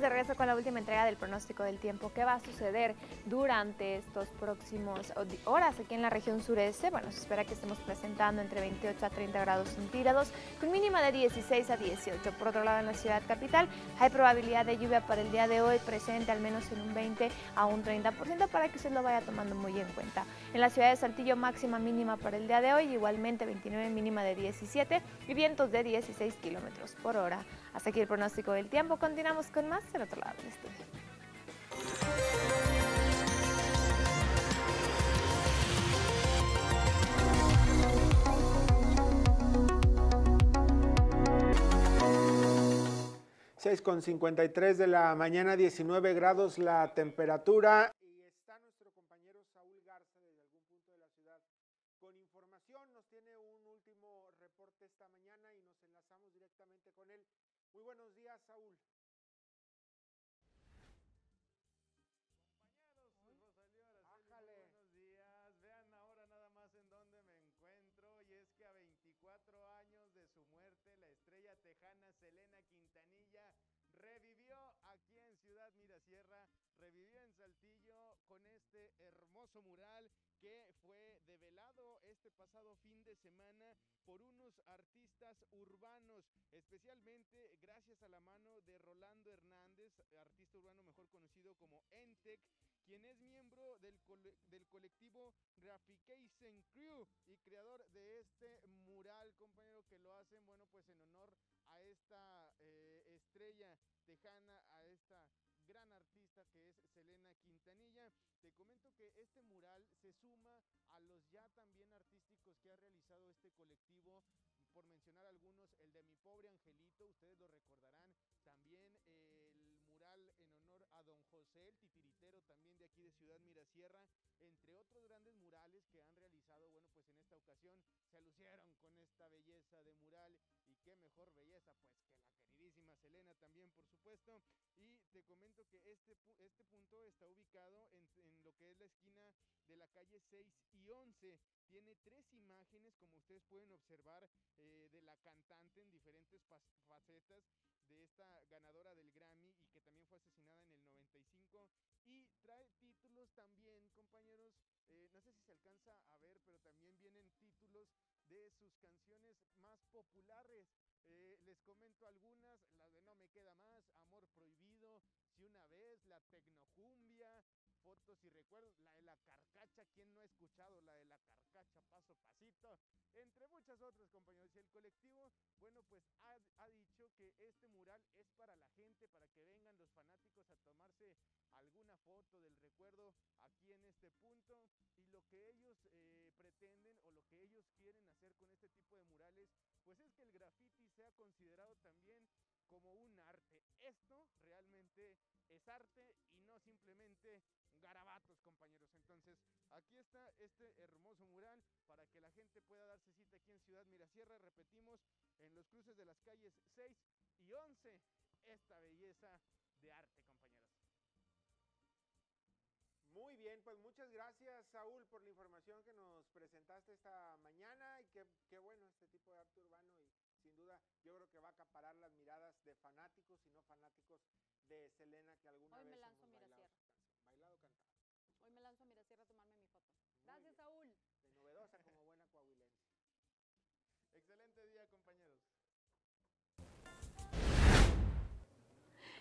regreso con la última entrega del pronóstico del tiempo. que va a suceder durante estos próximos horas aquí en la región sureste? Bueno, se espera que estemos presentando entre 28 a 30 grados centígrados, con mínima de 16 a 18. Por otro lado, en la ciudad capital hay probabilidad de lluvia para el día de hoy presente al menos en un 20 a un 30% para que usted lo vaya tomando muy en cuenta. En la ciudad de Saltillo, máxima mínima para el día de hoy, igualmente 29 mínima de 17 y vientos de 16 kilómetros por hora. Hasta aquí el pronóstico del tiempo. Continuamos con más del otro lado del estudio. con de la mañana, 19 grados la temperatura. Selena Quintanilla revivió aquí en Ciudad Sierra, revivió en Saltillo con este hermoso mural que fue develado este pasado fin de semana por unos artistas urbanos, especialmente gracias a la mano de Rolando Hernández, artista urbano mejor conocido como Entec, quien es miembro del, del colectivo Grafication Crew y creador de este mural, compañero, que lo hacen, bueno, pues en honor a esta eh, estrella tejana, a esta gran artista que es Selena Quintanilla. Te comento que este mural se suma a los ya también artísticos que ha realizado este colectivo, por mencionar algunos, el de mi pobre angelito, ustedes lo recordarán, también el mural en honor a don José, el titiritero también de aquí de Ciudad Mirasierra, entre otros grandes murales que han realizado, bueno, pues en esta ocasión se lucieron con esta belleza de mural qué mejor belleza, pues que la queridísima Selena también, por supuesto. Y te comento que este, este punto está ubicado en, lo que es la esquina de la calle 6 y 11 tiene tres imágenes, como ustedes pueden observar, eh, de la cantante en diferentes facetas de esta ganadora del Grammy y que también fue asesinada en el 95. Y trae títulos también, compañeros. Eh, no sé si se alcanza a ver, pero también vienen títulos de sus canciones más populares. Eh, les comento algunas, la de No Me Queda Más, Amor Prohibido, Si Una Vez, La Tecnocumbia, y recuerdos, la de la carcacha, quien no ha escuchado la de la carcacha paso pasito, entre muchas otras compañeros. Y el colectivo, bueno, pues ha, dicho que este mural es para la gente, para que vengan los fanáticos a tomarse alguna foto del recuerdo aquí en este punto. Y lo que ellos eh, pretenden o lo que ellos quieren hacer con este tipo de murales, pues es que el graffiti sea considerado también como un arte. Esto realmente es arte y simplemente garabatos, compañeros. Entonces, aquí está este hermoso mural para que la gente pueda darse cita aquí en Ciudad Mirasierra. Repetimos, en los cruces de las calles 6 y 11, esta belleza de arte, compañeros. Muy bien, pues muchas gracias Saúl por la información que nos presentaste esta mañana y qué, bueno este tipo de arte urbano sin duda yo creo que va a acaparar las miradas de fanáticos y no fanáticos de Selena que alguna Hoy vez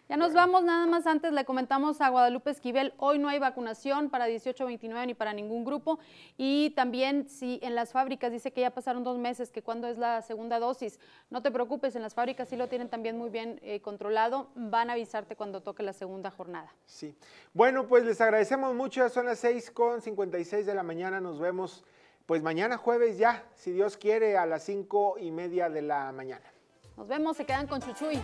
Ya nos vamos, nada más antes le comentamos a Guadalupe Esquivel, hoy no hay vacunación para 18, 29 ni para ningún grupo y también si en las fábricas dice que ya pasaron dos meses, que cuando es la segunda dosis, no te preocupes, en las fábricas sí lo tienen también muy bien eh, controlado, van a avisarte cuando toque la segunda jornada. Sí, bueno pues les agradecemos mucho, ya son las 6 con 56 de la mañana, nos vemos pues mañana jueves ya, si Dios quiere, a las 5 y media de la mañana. Nos vemos, se quedan con Chuchuy.